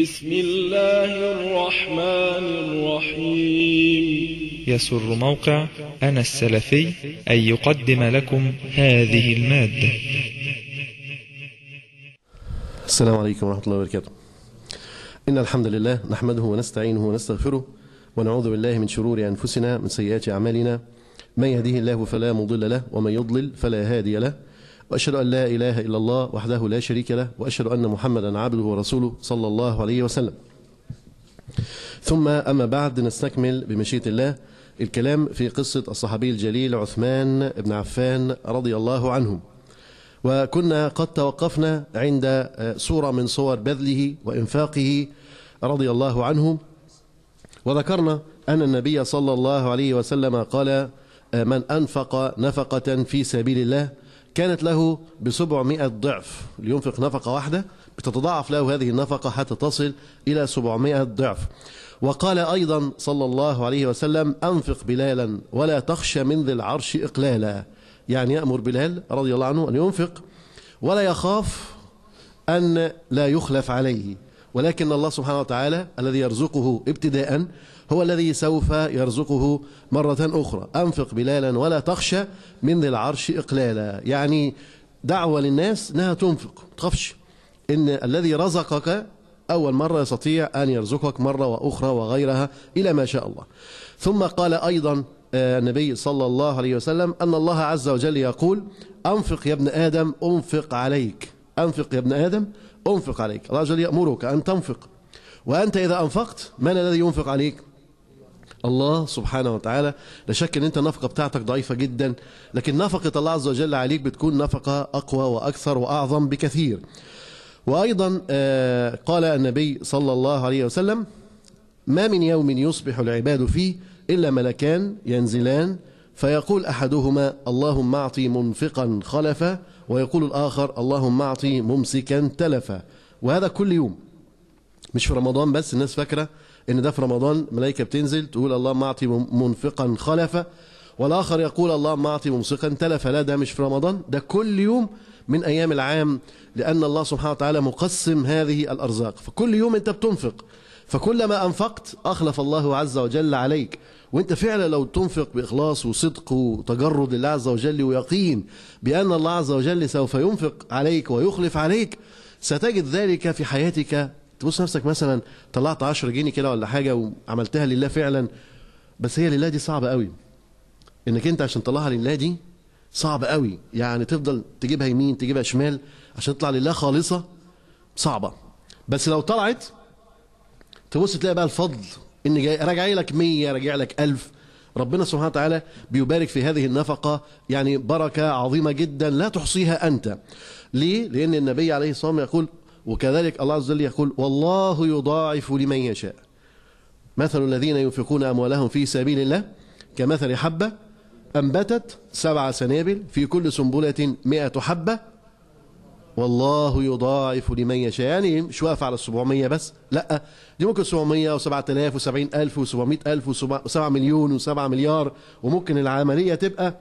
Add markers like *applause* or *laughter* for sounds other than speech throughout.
بسم الله الرحمن الرحيم يسر موقع أنا السلفي أن يقدم لكم هذه المادة السلام عليكم ورحمة الله وبركاته إن الحمد لله نحمده ونستعينه ونستغفره ونعوذ بالله من شرور أنفسنا من سيئات أعمالنا من يهديه الله فلا مضل له ومن يضلل فلا هادي له وأشهد أن لا إله إلا الله وحده لا شريك له وأشهد أن محمدا عبده ورسوله صلى الله عليه وسلم ثم أما بعد نستكمل بمشيئة الله الكلام في قصة الصحابي الجليل عثمان بن عفان رضي الله عنهم وكنا قد توقفنا عند آه، صورة من صور بذله وإنفاقه رضي الله عنه وذكرنا أن النبي صلى الله عليه وسلم قال آه، من أنفق نفقة في سبيل الله كانت له ب 700 ضعف لينفق نفقة واحدة بتتضاعف له هذه النفقة حتى تصل إلى 700 ضعف وقال أيضا صلى الله عليه وسلم أنفق بلالا ولا تخشى من ذي العرش إقلالا يعني يأمر بلال رضي الله عنه أن ينفق ولا يخاف أن لا يخلف عليه ولكن الله سبحانه وتعالى الذي يرزقه ابتداء هو الذي سوف يرزقه مرة أخرى أنفق بلالا ولا تخشى من ذي العرش إقلالا يعني دعوة للناس أنها تنفق تخافش إن الذي رزقك أول مرة يستطيع أن يرزقك مرة وأخرى وغيرها إلى ما شاء الله ثم قال أيضا آه، النبي صلى الله عليه وسلم أن الله عز وجل يقول أنفق يا ابن آدم أنفق عليك أنفق يا ابن آدم أنفق عليك وجل يأمرك أن تنفق وأنت إذا أنفقت من الذي ينفق عليك الله سبحانه وتعالى لا شك ان انت النفقه بتاعتك ضعيفه جدا لكن نفقه الله عز وجل عليك بتكون نفقه اقوى واكثر واعظم بكثير وايضا آه، قال النبي صلى الله عليه وسلم ما من يوم يصبح العباد فيه الا ملكان ينزلان فيقول احدهما اللهم اعطي منفقا خلفا ويقول الاخر اللهم اعطي ممسكا تلفا وهذا كل يوم مش في رمضان بس الناس فاكره ان ده في رمضان ملائكه بتنزل تقول اللهم اعطي منفقا خلفا والاخر يقول اللهم اعطي ممسكا تلفا لا ده مش في رمضان ده كل يوم من ايام العام لان الله سبحانه وتعالى مقسم هذه الارزاق فكل يوم انت بتنفق فكلما انفقت اخلف الله عز وجل عليك وانت فعلا لو تنفق باخلاص وصدق وتجرد لله عز وجل ويقين بان الله عز وجل سوف ينفق عليك ويخلف عليك ستجد ذلك في حياتك تبص نفسك مثلا طلعت 10 جنيه كده ولا حاجه وعملتها لله فعلا بس هي لله دي صعبه قوي انك انت عشان تطلعها لله دي صعبه قوي يعني تفضل تجيبها يمين تجيبها شمال عشان تطلع لله خالصه صعبه بس لو طلعت تبص تلاقي بقى الفضل ان جاي راجع لك 100 راجع لك 1000 ربنا سبحانه وتعالى بيبارك في هذه النفقة يعني بركة عظيمة جدا لا تحصيها أنت ليه؟ لأن النبي عليه الصلاة والسلام يقول وكذلك الله عز وجل يقول والله يضاعف لمن يشاء مثل الذين ينفقون أموالهم في سبيل الله كمثل حبة أنبتت سبع سنابل في كل سنبلة مئة حبة والله يضاعف لمن يشاء يعني مش واقف على السبعمية 700 بس لا دي ممكن 700 و7000 وسبعين الف و700000 و7 مليون و7 مليار وممكن العملية تبقى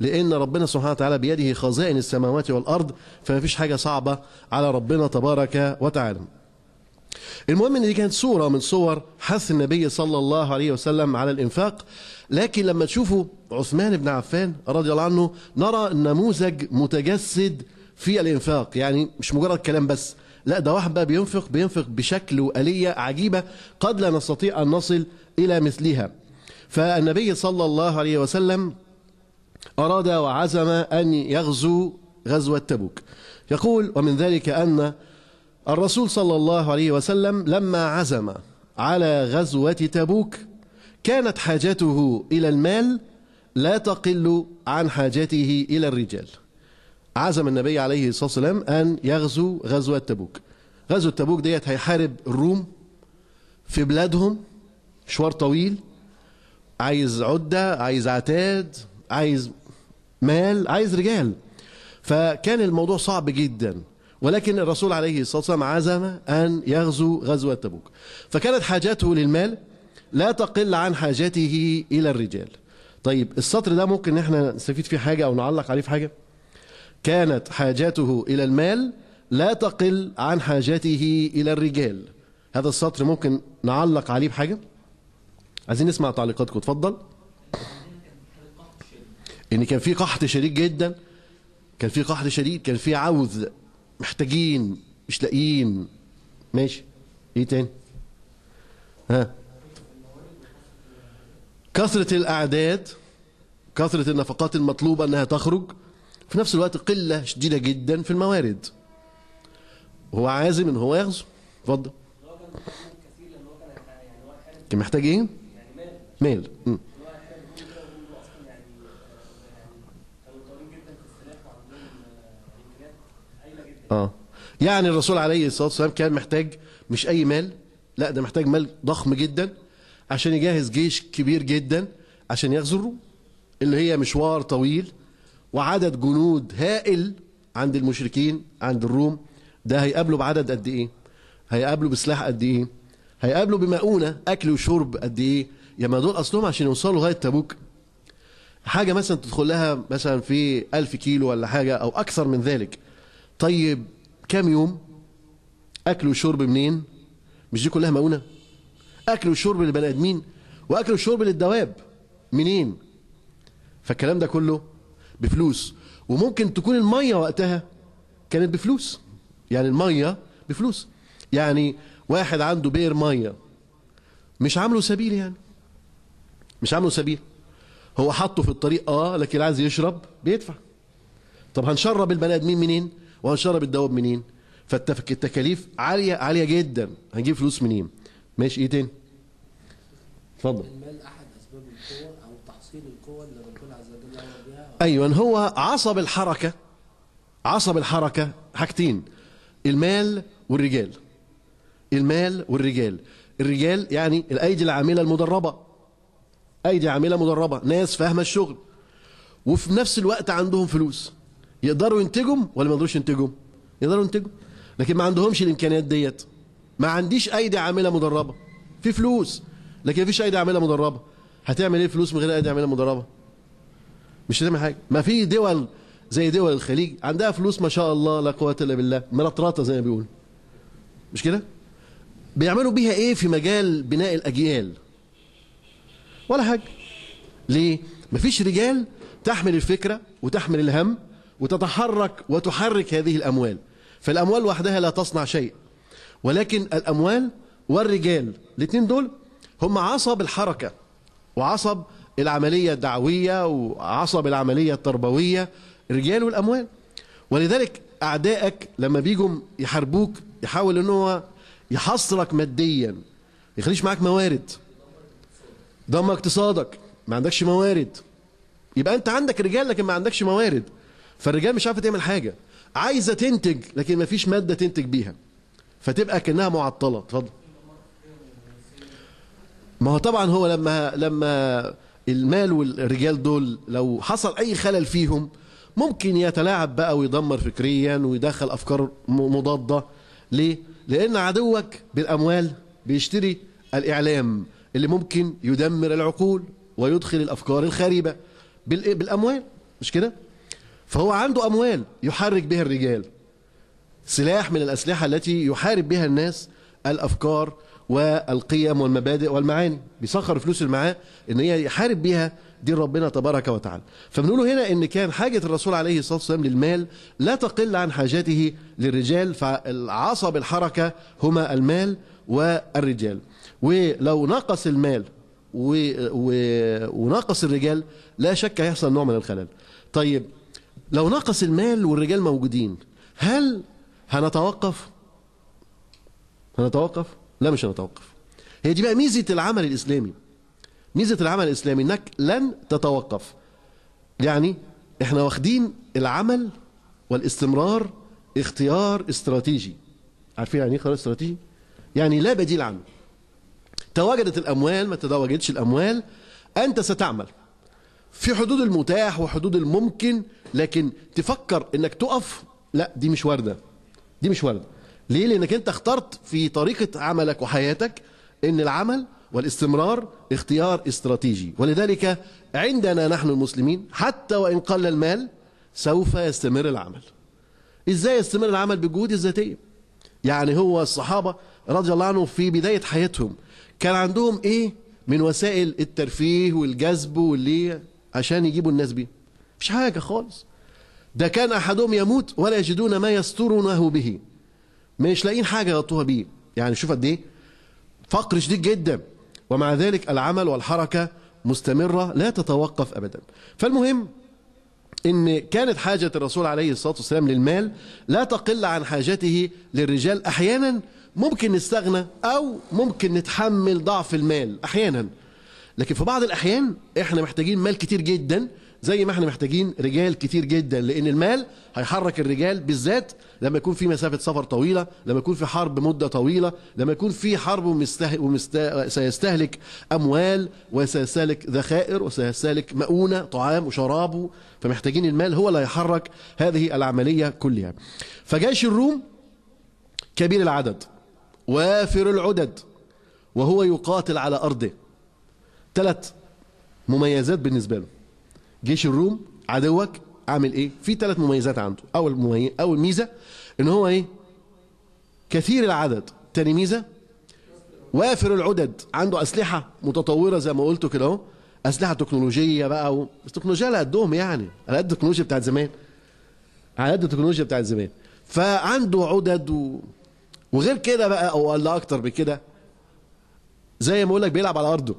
لأن ربنا سبحانه وتعالى بيده خزائن السماوات والأرض فما فيش حاجة صعبة على ربنا تبارك وتعالى المهم ان دي كانت صوره من صور حث النبي صلى الله عليه وسلم على الانفاق لكن لما تشوفوا عثمان بن عفان رضي الله عنه نرى نموذج متجسد في الانفاق يعني مش مجرد كلام بس لا ده واحد بقى بينفق بينفق بشكل وآلية عجيبة قد لا نستطيع أن نصل إلى مثلها فالنبي صلى الله عليه وسلم أراد وعزم أن يغزو غزوة تبوك يقول ومن ذلك أن الرسول صلى الله عليه وسلم لما عزم على غزوة تبوك كانت حاجته إلى المال لا تقل عن حاجته إلى الرجال عزم النبي عليه الصلاة والسلام أن يغزو غزوة تبوك غزوة تبوك ديت هيحارب الروم في بلادهم مشوار طويل عايز عدة عايز عتاد عايز مال عايز رجال فكان الموضوع صعب جدا ولكن الرسول عليه الصلاة والسلام عزم أن يغزو غزوة تبوك فكانت حاجته للمال لا تقل عن حاجته إلى الرجال طيب السطر ده ممكن احنا نستفيد فيه حاجة أو نعلق عليه في حاجة كانت حاجته إلى المال لا تقل عن حاجته إلى الرجال هذا السطر ممكن نعلق عليه بحاجة عايزين نسمع تعليقاتكم اتفضل ان كان في قحط شديد جدا كان في قحط شديد كان في عوز محتاجين مش لاقيين ماشي ايه تاني ها كثرة الأعداد كثرة النفقات المطلوبة أنها تخرج في نفس الوقت قلة شديدة جدا في الموارد هو عازم ان هو يغزو اتفضل كان محتاج ايه يعني مال مال اه يعني الرسول عليه الصلاة والسلام كان محتاج مش أي مال لا ده محتاج مال ضخم جدا عشان يجهز جيش كبير جدا عشان يغزو الروم اللي هي مشوار طويل وعدد جنود هائل عند المشركين عند الروم ده هيقابله بعدد قد ايه هيقابله بسلاح قد ايه هيقابله بمؤونه اكل وشرب قد ايه يا ما دول اصلهم عشان يوصلوا لغايه تبوك حاجه مثلا تدخل لها مثلا في 1000 كيلو ولا حاجه او اكثر من ذلك طيب كام يوم أكل وشرب منين مش دي كلها مؤونة أكل وشرب للبني آدمين وأكل وشرب للدواب منين فالكلام ده كله بفلوس وممكن تكون المية وقتها كانت بفلوس يعني المية بفلوس يعني واحد عنده بئر مية مش عامله سبيل يعني مش عامله سبيل هو حطه في الطريق اه لكن عايز يشرب بيدفع طب هنشرب البني ادمين منين وهنشرب الدواء منين فالتكاليف عاليه عاليه جدا هنجيب فلوس منين ماشي ايه تاني اتفضل المال احد اسباب القوه او تحصيل القوه اللي ربنا عز وجل بها ايوه هو عصب الحركه عصب الحركه حاجتين المال والرجال المال والرجال الرجال يعني الايدي العامله المدربه ايدي عامله مدربه ناس فاهمه الشغل وفي نفس الوقت عندهم فلوس يقدروا ينتجهم ولا ما يقدروش ينتجهم يقدروا ينتجهم لكن ما عندهمش الامكانيات ديت ما عنديش ايدي عامله مدربه في فلوس لكن ما فيش ايدي عامله مدربه هتعمل ايه فلوس من غير ايدي عامله مدربه مش هتعمل حاجه ما في دول زي دول الخليج عندها فلوس ما شاء الله لا قوه الا بالله ملطرطه زي ما بيقولوا مش كده بيعملوا بيها ايه في مجال بناء الاجيال ولا حاجه ليه مفيش رجال تحمل الفكره وتحمل الهم وتتحرك وتحرك هذه الأموال فالأموال وحدها لا تصنع شيء ولكن الأموال والرجال الاثنين دول هم عصب الحركة وعصب العملية الدعوية وعصب العملية التربوية الرجال والأموال ولذلك أعدائك لما بيجوا يحاربوك يحاول أن هو يحصرك ماديا ما يخليش معاك موارد ضم اقتصادك ما عندكش موارد يبقى أنت عندك رجال لكن ما عندكش موارد فالرجال مش عارفه تعمل حاجه عايزه تنتج لكن مفيش ماده تنتج بيها فتبقى كانها معطله اتفضل ما هو طبعا هو لما لما المال والرجال دول لو حصل اي خلل فيهم ممكن يتلاعب بقى ويدمر فكريا ويدخل افكار مضاده ليه لان عدوك بالاموال بيشتري الاعلام اللي ممكن يدمر العقول ويدخل الافكار الخريبه بالاموال مش كده فهو عنده أموال يحرك بها الرجال سلاح من الأسلحة التي يحارب بها الناس الأفكار والقيم والمبادئ والمعاني بيسخر فلوس معاه ان هي يحارب بيها دين ربنا تبارك وتعالى فبنقول هنا ان كان حاجه الرسول عليه الصلاه والسلام للمال لا تقل عن حاجته للرجال فالعصب الحركه هما المال والرجال ولو نقص المال و... و... ونقص الرجال لا شك هيحصل نوع من الخلل طيب لو نقص المال والرجال موجودين هل هنتوقف هنتوقف لا مش هنتوقف هي دي بقى ميزه العمل الاسلامي ميزه العمل الاسلامي انك لن تتوقف يعني احنا واخدين العمل والاستمرار اختيار استراتيجي عارفين يعني ايه اختيار استراتيجي يعني لا بديل عنه تواجدت الاموال ما تتواجدش الاموال انت ستعمل في حدود المتاح وحدود الممكن لكن تفكر انك تقف لا دي مش وارده دي مش وارده ليه لانك انت اخترت في طريقه عملك وحياتك ان العمل والاستمرار اختيار استراتيجي ولذلك عندنا نحن المسلمين حتى وان قل المال سوف يستمر العمل ازاي يستمر العمل بالجهود الذاتيه يعني هو الصحابه رضي الله عنهم في بدايه حياتهم كان عندهم ايه من وسائل الترفيه والجذب واللي عشان يجيبوا الناس بيه مش حاجة خالص ده كان أحدهم يموت ولا يجدون ما يسترونه به مش لاقيين حاجة يغطوها بيه يعني شوف قد إيه فقر شديد جدا ومع ذلك العمل والحركة مستمرة لا تتوقف أبدا فالمهم ان كانت حاجة الرسول عليه الصلاة والسلام للمال لا تقل عن حاجته للرجال احيانا ممكن نستغنى او ممكن نتحمل ضعف المال احيانا لكن في بعض الاحيان احنا محتاجين مال كتير جدا زي ما احنا محتاجين رجال كتير جدا لان المال هيحرك الرجال بالذات لما يكون في مسافه سفر طويله لما يكون في حرب مده طويله لما يكون في حرب ومسته... ومست... سيستهلك اموال وسيستهلك ذخائر وسيستهلك مؤونه طعام وشرابه فمحتاجين المال هو اللي هيحرك هذه العمليه كلها فجيش الروم كبير العدد وافر العدد وهو يقاتل على ارضه ثلاث مميزات بالنسبه له جيش الروم عدوك عامل ايه في ثلاث مميزات عنده اول ممي... اول ميزه ان هو ايه كثير العدد تاني ميزه وافر العدد عنده اسلحه متطوره زي ما قلت كده اهو اسلحه تكنولوجيه بقى و... بس تكنولوجيا على قدهم يعني على قد التكنولوجيا بتاعت زمان على قد التكنولوجيا بتاعت زمان فعنده عدد و... وغير كده بقى او الله اكتر بكده زي ما اقول لك بيلعب على ارضه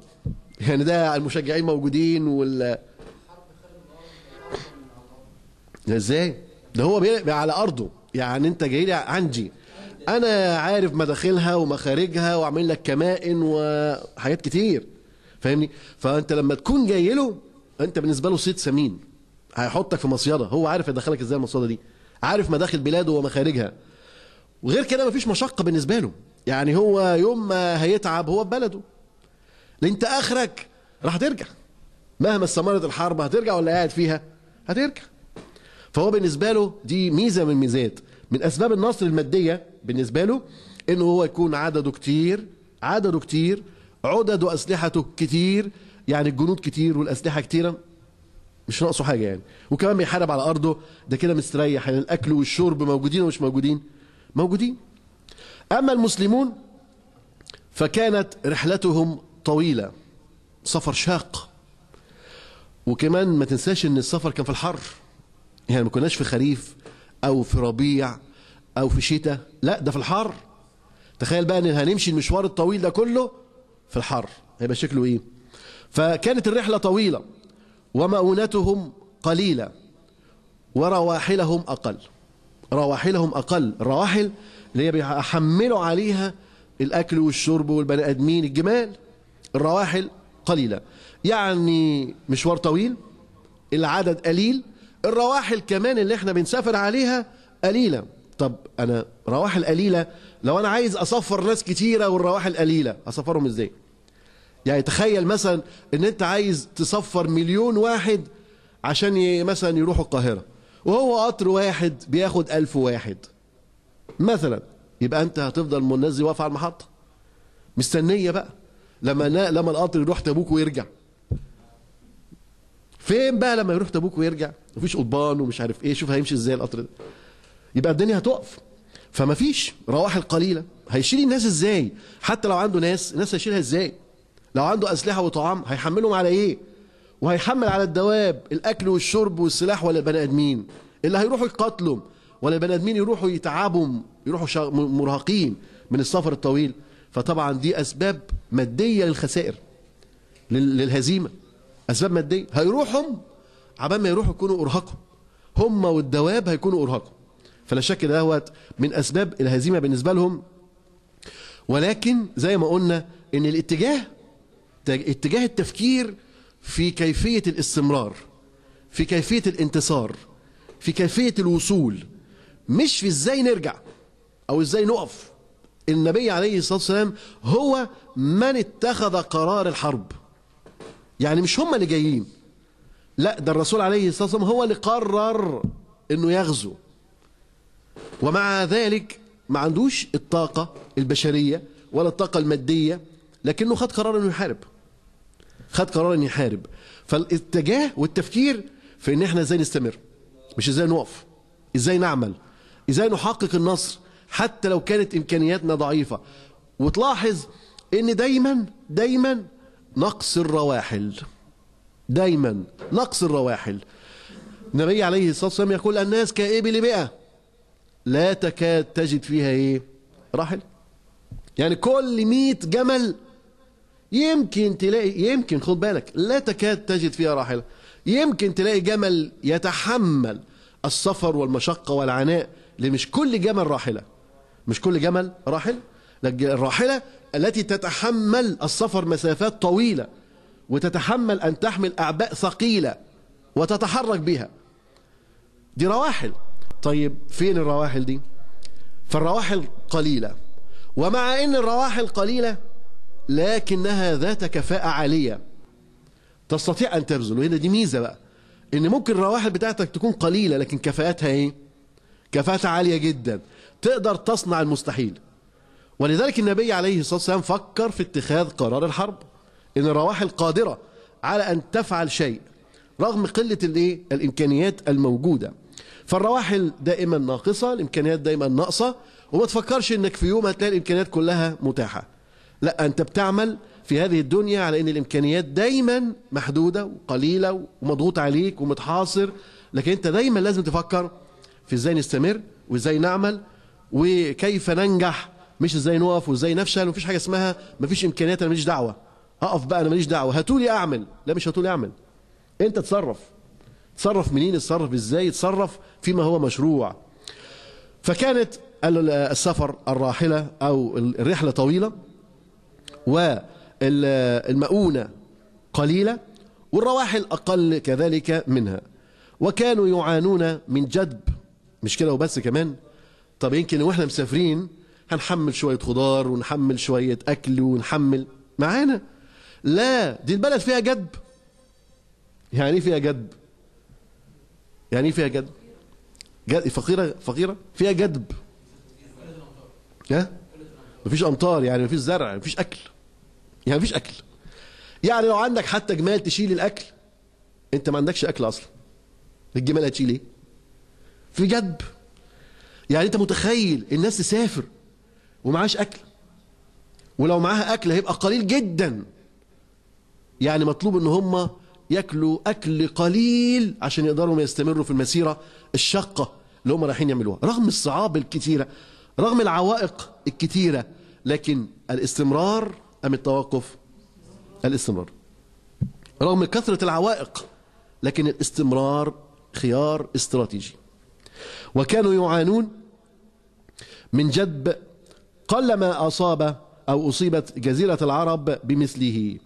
يعني ده المشجعين موجودين وال ازاي ده هو بيبقى على ارضه يعني انت جاي لي عندي انا عارف مداخلها ومخارجها وعامل لك كمائن وحاجات كتير فاهمني فانت لما تكون جاي له انت بالنسبه له صيد سمين هيحطك في مصيده هو عارف يدخلك ازاي المصيده دي عارف مداخل بلاده ومخارجها وغير كده مفيش مشقه بالنسبه له يعني هو يوم ما هيتعب هو في بلده لانت اخرك راح ترجع مهما استمرت الحرب هترجع ولا قاعد فيها هترجع فهو بالنسبه له دي ميزه من ميزات من اسباب النصر الماديه بالنسبه له انه هو يكون عدده كتير عدده كتير عدد اسلحته كتير يعني الجنود كتير والاسلحه كتيره مش ناقصه حاجه يعني وكمان بيحارب على ارضه ده كده مستريح يعني الاكل والشرب موجودين ومش موجودين موجودين اما المسلمون فكانت رحلتهم طويلة سفر شاق وكمان ما تنساش ان السفر كان في الحر يعني ما كناش في خريف او في ربيع او في شتاء لا ده في الحر تخيل بقى ان هنمشي المشوار الطويل ده كله في الحر هيبقى شكله ايه فكانت الرحلة طويلة ومؤونتهم قليلة ورواحلهم أقل رواحلهم أقل الرواحل اللي هي بيحملوا عليها الأكل والشرب والبني آدمين الجمال الرواحل قليلة يعني مشوار طويل العدد قليل الرواحل كمان اللي احنا بنسافر عليها قليلة طب انا رواحل قليلة لو انا عايز اسفر ناس كتيرة والرواحل قليلة اسفرهم ازاي يعني تخيل مثلا ان انت عايز تسفر مليون واحد عشان مثلا يروحوا القاهرة وهو قطر واحد بياخد ألف واحد مثلا يبقى انت هتفضل منزل واقف على المحطة مستنية بقى لما لما القطر يروح تبوك ويرجع فين بقى لما يروح تبوك ويرجع مفيش قضبان ومش عارف ايه شوف هيمشي ازاي القطر ده يبقى الدنيا هتقف فمفيش رواحل قليله هيشيل الناس ازاي حتى لو عنده ناس الناس هيشيلها ازاي لو عنده اسلحه وطعام هيحملهم على ايه وهيحمل على الدواب الاكل والشرب والسلاح ولا البني ادمين اللي هيروحوا يقاتلوا ولا البني ادمين يروحوا يتعبوا يروحوا مرهقين من السفر الطويل فطبعا دي أسباب مادية للخسائر للهزيمة أسباب مادية هيروحهم عبان ما يروحوا يكونوا أرهقوا هم والدواب هيكونوا أرهقوا فلا شك هو من أسباب الهزيمة بالنسبة لهم ولكن زي ما قلنا إن الاتجاه اتجاه التفكير في كيفية الاستمرار في كيفية الانتصار في كيفية الوصول مش في ازاي نرجع او ازاي نقف النبي عليه الصلاة والسلام هو من اتخذ قرار الحرب يعني مش هم اللي جايين لا ده الرسول عليه الصلاة والسلام هو اللي قرر انه يغزو ومع ذلك ما عندوش الطاقة البشرية ولا الطاقة المادية لكنه خد قرار انه يحارب خد قرار انه يحارب فالاتجاه والتفكير في ان احنا ازاي نستمر مش ازاي نقف ازاي نعمل ازاي نحقق النصر حتى لو كانت إمكانياتنا ضعيفة وتلاحظ ان دايما دايما نقص الرواحل دايما نقص الرواحل النبي عليه الصلاة والسلام يقول الناس كإبل بئة لا تكاد تجد فيها ايه راحل يعني كل 100 جمل يمكن تلاقي يمكن خد بالك لا تكاد تجد فيها راحل يمكن تلاقي جمل يتحمل السفر والمشقة والعناء لمش كل جمل راحلة مش كل جمل راحل الراحلة التي تتحمل السفر مسافات طويلة وتتحمل أن تحمل أعباء ثقيلة وتتحرك بها دي رواحل طيب فين الرواحل دي فالرواحل قليلة ومع أن الرواحل قليلة لكنها ذات كفاءة عالية تستطيع أن تبذل وهنا دي ميزة بقى أن ممكن الرواحل بتاعتك تكون قليلة لكن كفاءتها إيه كفاءتها عالية جدا تقدر تصنع المستحيل ولذلك النبي عليه الصلاة والسلام فكر في اتخاذ قرار الحرب إن الرواحل قادرة على أن تفعل شيء رغم قلة الايه الإمكانيات الموجودة فالرواحل دائما ناقصة الإمكانيات دائما ناقصة وما تفكرش إنك في يوم هتلاقي الإمكانيات كلها متاحة لا أنت بتعمل في هذه الدنيا على إن الإمكانيات دايما محدودة وقليلة ومضغوط عليك ومتحاصر لكن أنت دايما لازم تفكر في إزاي نستمر وإزاي نعمل وكيف ننجح مش ازاي نقف وازاي نفشل مفيش حاجه اسمها مفيش امكانيات انا ماليش دعوه هقف بقى انا ماليش دعوه هاتولي اعمل لا مش هاتولي اعمل انت تصرف تصرف منين اتصرف ازاي اتصرف فيما هو مشروع فكانت السفر الراحله او الرحله طويله والمؤونه قليله والرواحل اقل كذلك منها وكانوا يعانون من جدب مش كده وبس كمان طب يمكن واحنا مسافرين هنحمل شويه خضار ونحمل شويه اكل ونحمل معانا لا دي البلد فيها جدب يعني ايه فيها جدب يعني ايه فيها جدب جد فقيره فقيره فيها جدب ها مفيش امطار يعني مفيش زرع مفيش اكل يعني مفيش اكل يعني لو عندك حتى جمال تشيل الاكل انت ما عندكش اكل اصلا الجمال هتشيل ايه في جدب يعني انت متخيل الناس تسافر ومعهاش اكل ولو معاها اكل هيبقى قليل جدا يعني مطلوب ان هم ياكلوا اكل قليل عشان يقدروا يستمروا في المسيره الشاقه اللي هم رايحين يعملوها رغم الصعاب الكتيره رغم العوائق الكتيره لكن الاستمرار ام التوقف الاستمرار رغم كثره العوائق لكن الاستمرار خيار استراتيجي وكانوا يعانون من جدب قلما أصاب أو أصيبت جزيرة العرب بمثله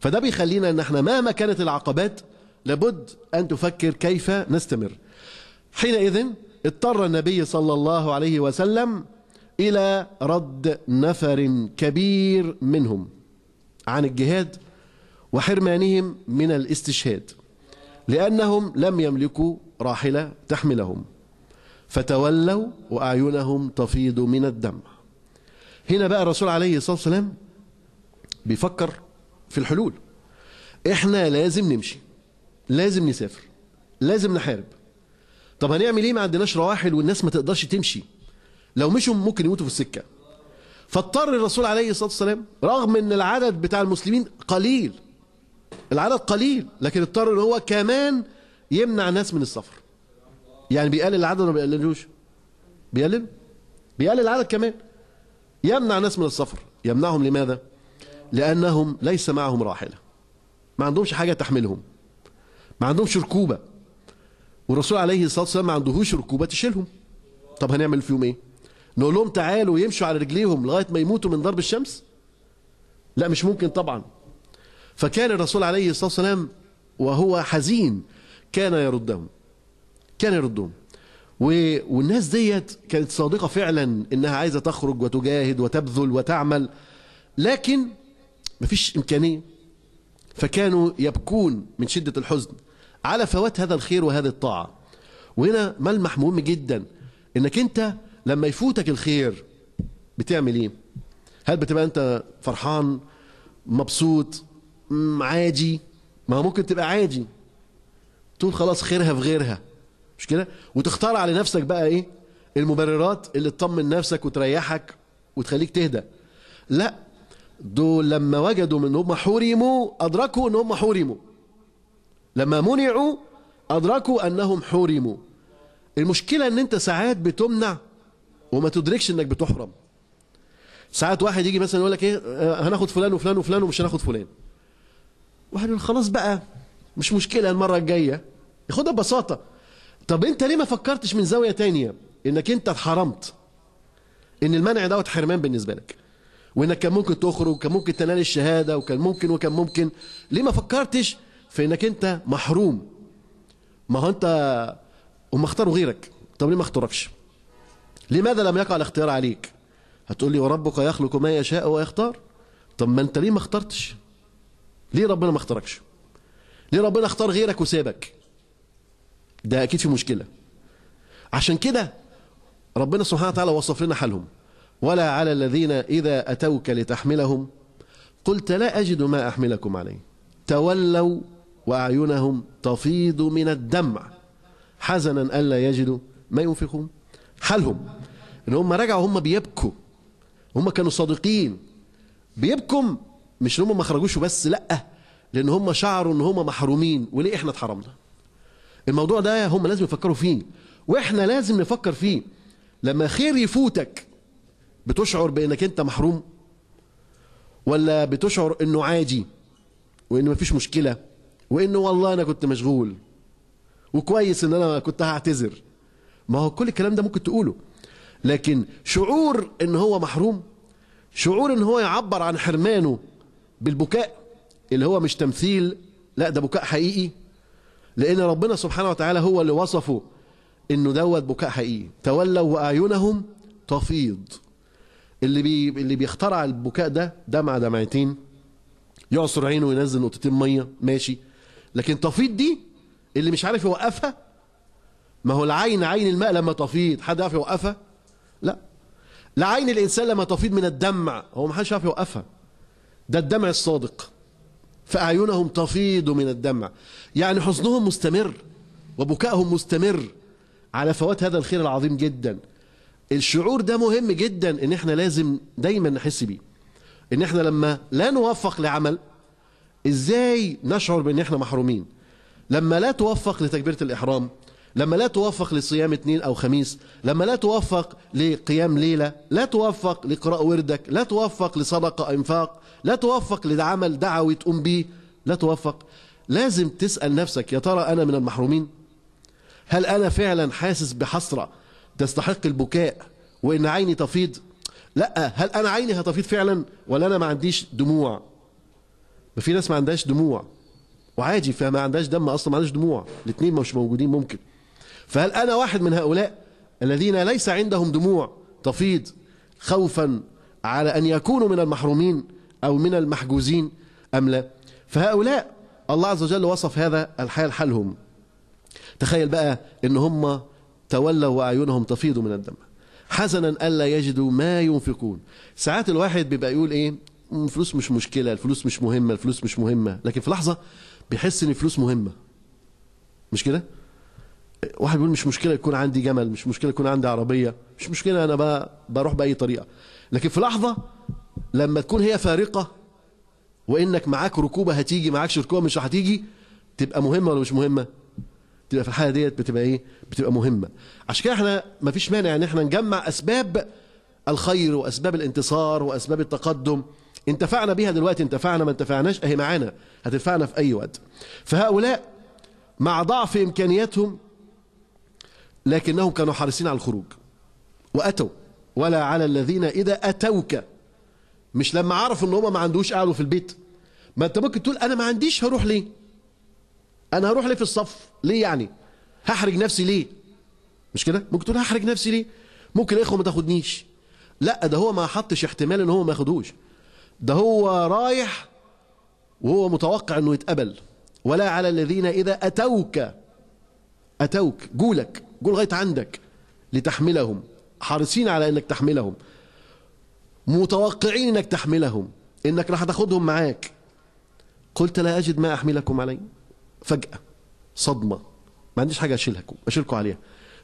فده بيخلينا أن احنا مهما كانت العقبات لابد أن تفكر كيف نستمر حينئذ اضطر النبي صلى الله عليه وسلم إلى رد نفر كبير منهم عن الجهاد وحرمانهم من الاستشهاد لأنهم لم يملكوا راحلة تحملهم فتولوا وأعينهم تفيض من الدم هنا بقى الرسول عليه الصلاة والسلام بيفكر في الحلول احنا لازم نمشي لازم نسافر لازم نحارب طب هنعمل ايه ما عندناش رواحل والناس ما تقدرش تمشي لو مشوا ممكن يموتوا في السكه فاضطر الرسول عليه الصلاه والسلام رغم ان العدد بتاع المسلمين قليل العدد قليل لكن اضطر ان هو كمان يمنع ناس من السفر يعني بيقلل العدد ولا ما بيقللوش بيقلل بيقلل العدد كمان يمنع ناس من السفر يمنعهم لماذا لأنهم ليس معهم راحلة ما عندهمش حاجة تحملهم ما عندهمش ركوبة والرسول عليه الصلاة والسلام ما عندهوش ركوبة تشيلهم طب هنعمل فيهم ايه نقول لهم تعالوا يمشوا على رجليهم لغاية ما يموتوا من ضرب الشمس لا مش ممكن طبعا فكان الرسول عليه الصلاة والسلام وهو حزين كان يردهم كانوا يردهم و... والناس ديت كانت صادقة فعلا انها عايزة تخرج وتجاهد وتبذل وتعمل لكن مفيش امكانية فكانوا يبكون من شدة الحزن على فوات هذا الخير وهذه الطاعة وهنا ملمح مهم جدا انك انت لما يفوتك الخير بتعمل ايه هل بتبقى انت فرحان مبسوط عادي ما ممكن تبقى عادي تقول خلاص خيرها في غيرها مش كده وتختار على نفسك بقى ايه المبررات اللي تطمن نفسك وتريحك وتخليك تهدى لا دول لما وجدوا ان هم حرموا أدركوا أن هم حرموا لما منعوا أدركوا أنهم حرموا المشكلة أن أنت ساعات بتمنع وما تدركش أنك بتحرم ساعات واحد يجي مثلا يقول لك ايه آه، هناخد فلان وفلان وفلان ومش هناخد فلان واحد يقول خلاص بقى مش مشكله المره الجايه ياخدها ببساطه طب انت ليه ما فكرتش من زاويه تانية انك انت اتحرمت ان المنع دوت حرمان بالنسبه لك وانك كان ممكن تخرج وكان ممكن تنال الشهاده وكان ممكن وكان ممكن ليه ما فكرتش في انك انت محروم ما هو انت هم اختاروا غيرك طب ليه ما اختاركش لماذا لم يقع الاختيار عليك هتقول لي وربك يخلق ما يشاء ويختار طب ما انت ليه ما اخترتش ليه ربنا ما اختاركش ليه ربنا اختار غيرك وسابك ده اكيد في مشكله عشان كده ربنا سبحانه وتعالى وصف لنا حالهم ولا على الذين اذا اتوك لتحملهم قلت لا اجد ما احملكم عليه تولوا واعينهم تفيض من الدمع حزنا الا يجدوا ما ينفقون حالهم ان هم رجعوا هم بيبكوا هم كانوا صادقين بيبكم مش ان هم ما خرجوش بس لا لان هم شعروا ان هم محرومين وليه احنا اتحرمنا الموضوع ده هم لازم يفكروا فيه واحنا لازم نفكر فيه لما خير يفوتك بتشعر بانك انت محروم ولا بتشعر انه عادي وانه مفيش مشكله وانه والله انا كنت مشغول وكويس ان انا كنت هعتذر ما هو كل الكلام ده ممكن تقوله لكن شعور ان هو محروم شعور ان هو يعبر عن حرمانه بالبكاء اللي هو مش تمثيل لا ده بكاء حقيقي لأن ربنا سبحانه وتعالى هو اللي وصفه إنه دوت بكاء حقيقي تولوا وأعينهم تفيض اللي بي اللي بيخترع البكاء ده دمعة دمعتين يعصر عينه وينزل نقطتين مية ماشي لكن تفيض دي اللي مش عارف يوقفها ما هو العين عين الماء لما تفيض حد يعرف يوقفها لا لعين الإنسان لما تفيض من الدمع هو ما حدش يعرف يوقفها ده الدمع الصادق فأعينهم تفيض من الدمع يعني حزنهم مستمر وبكائهم مستمر على فوات هذا الخير العظيم جدا الشعور ده مهم جدا ان احنا لازم دايما نحس بيه ان احنا لما لا نوفق لعمل ازاي نشعر بان احنا محرومين لما لا توفق لتكبيرة الإحرام لما لا توفق لصيام اثنين أو خميس لما لا توفق لقيام ليلة لا توفق لقراء وردك لا توفق لصدقة إنفاق لا توفق لعمل دعوي تقوم بيه لا توفق لازم تسأل نفسك يا ترى أنا من المحرومين هل أنا فعلا حاسس بحسرة تستحق البكاء وإن عيني تفيض لا هل أنا عيني هتفيض فعلا ولا أنا ما عنديش دموع ما في ناس ما عندهاش دموع وعادي فما عندهاش دم أصلا ما عندهاش دموع الاثنين مش موجودين ممكن فهل أنا واحد من هؤلاء الذين ليس عندهم دموع تفيض خوفا على أن يكونوا من المحرومين أو من المحجوزين أم لا فهؤلاء الله عز وجل وصف هذا الحال حالهم تخيل بقى ان هم تولوا واعينهم تفيض من الدم حسنا الا يجدوا ما ينفقون ساعات الواحد بيبقى يقول ايه الفلوس مش مشكله الفلوس مش مهمه الفلوس مش مهمه لكن في لحظه بيحس ان الفلوس مهمه مش كده واحد بيقول مش مشكله يكون عندي جمل مش مشكله يكون عندي عربيه مش مشكله انا بقى بروح باي طريقه لكن في لحظه لما تكون هي فارقه وانك معاك ركوبه هتيجي معاكش ركوبه مش هتيجي تبقى مهمه ولا مش مهمه تبقى في الحاله ديت بتبقى ايه بتبقى مهمه عشان كده احنا ما فيش مانع ان احنا نجمع اسباب الخير واسباب الانتصار واسباب التقدم انتفعنا بيها دلوقتي انتفعنا ما انتفعناش اهي معانا هتنفعنا في اي وقت فهؤلاء مع ضعف امكانياتهم لكنهم كانوا حريصين على الخروج وأتوا ولا على الذين إذا أتوك مش لما عرفوا ان هم ما عندوش قعدوا في البيت ما انت ممكن تقول انا ما عنديش هروح ليه انا هروح ليه في الصف ليه يعني هحرج نفسي ليه مش كده ممكن تقول هحرج نفسي ليه ممكن اخوه ما تاخدنيش لا ده هو ما حطش احتمال ان هو ما ياخدوش ده هو رايح وهو متوقع انه يتقبل ولا على الذين اذا اتوك أتوك جولك جو لغاية عندك لتحملهم حريصين على أنك تحملهم متوقعين أنك تحملهم أنك راح تاخدهم معاك قلت لا أجد ما أحملكم عليه فجأة صدمة ما عنديش حاجة أشيلكم أشيلكم عليها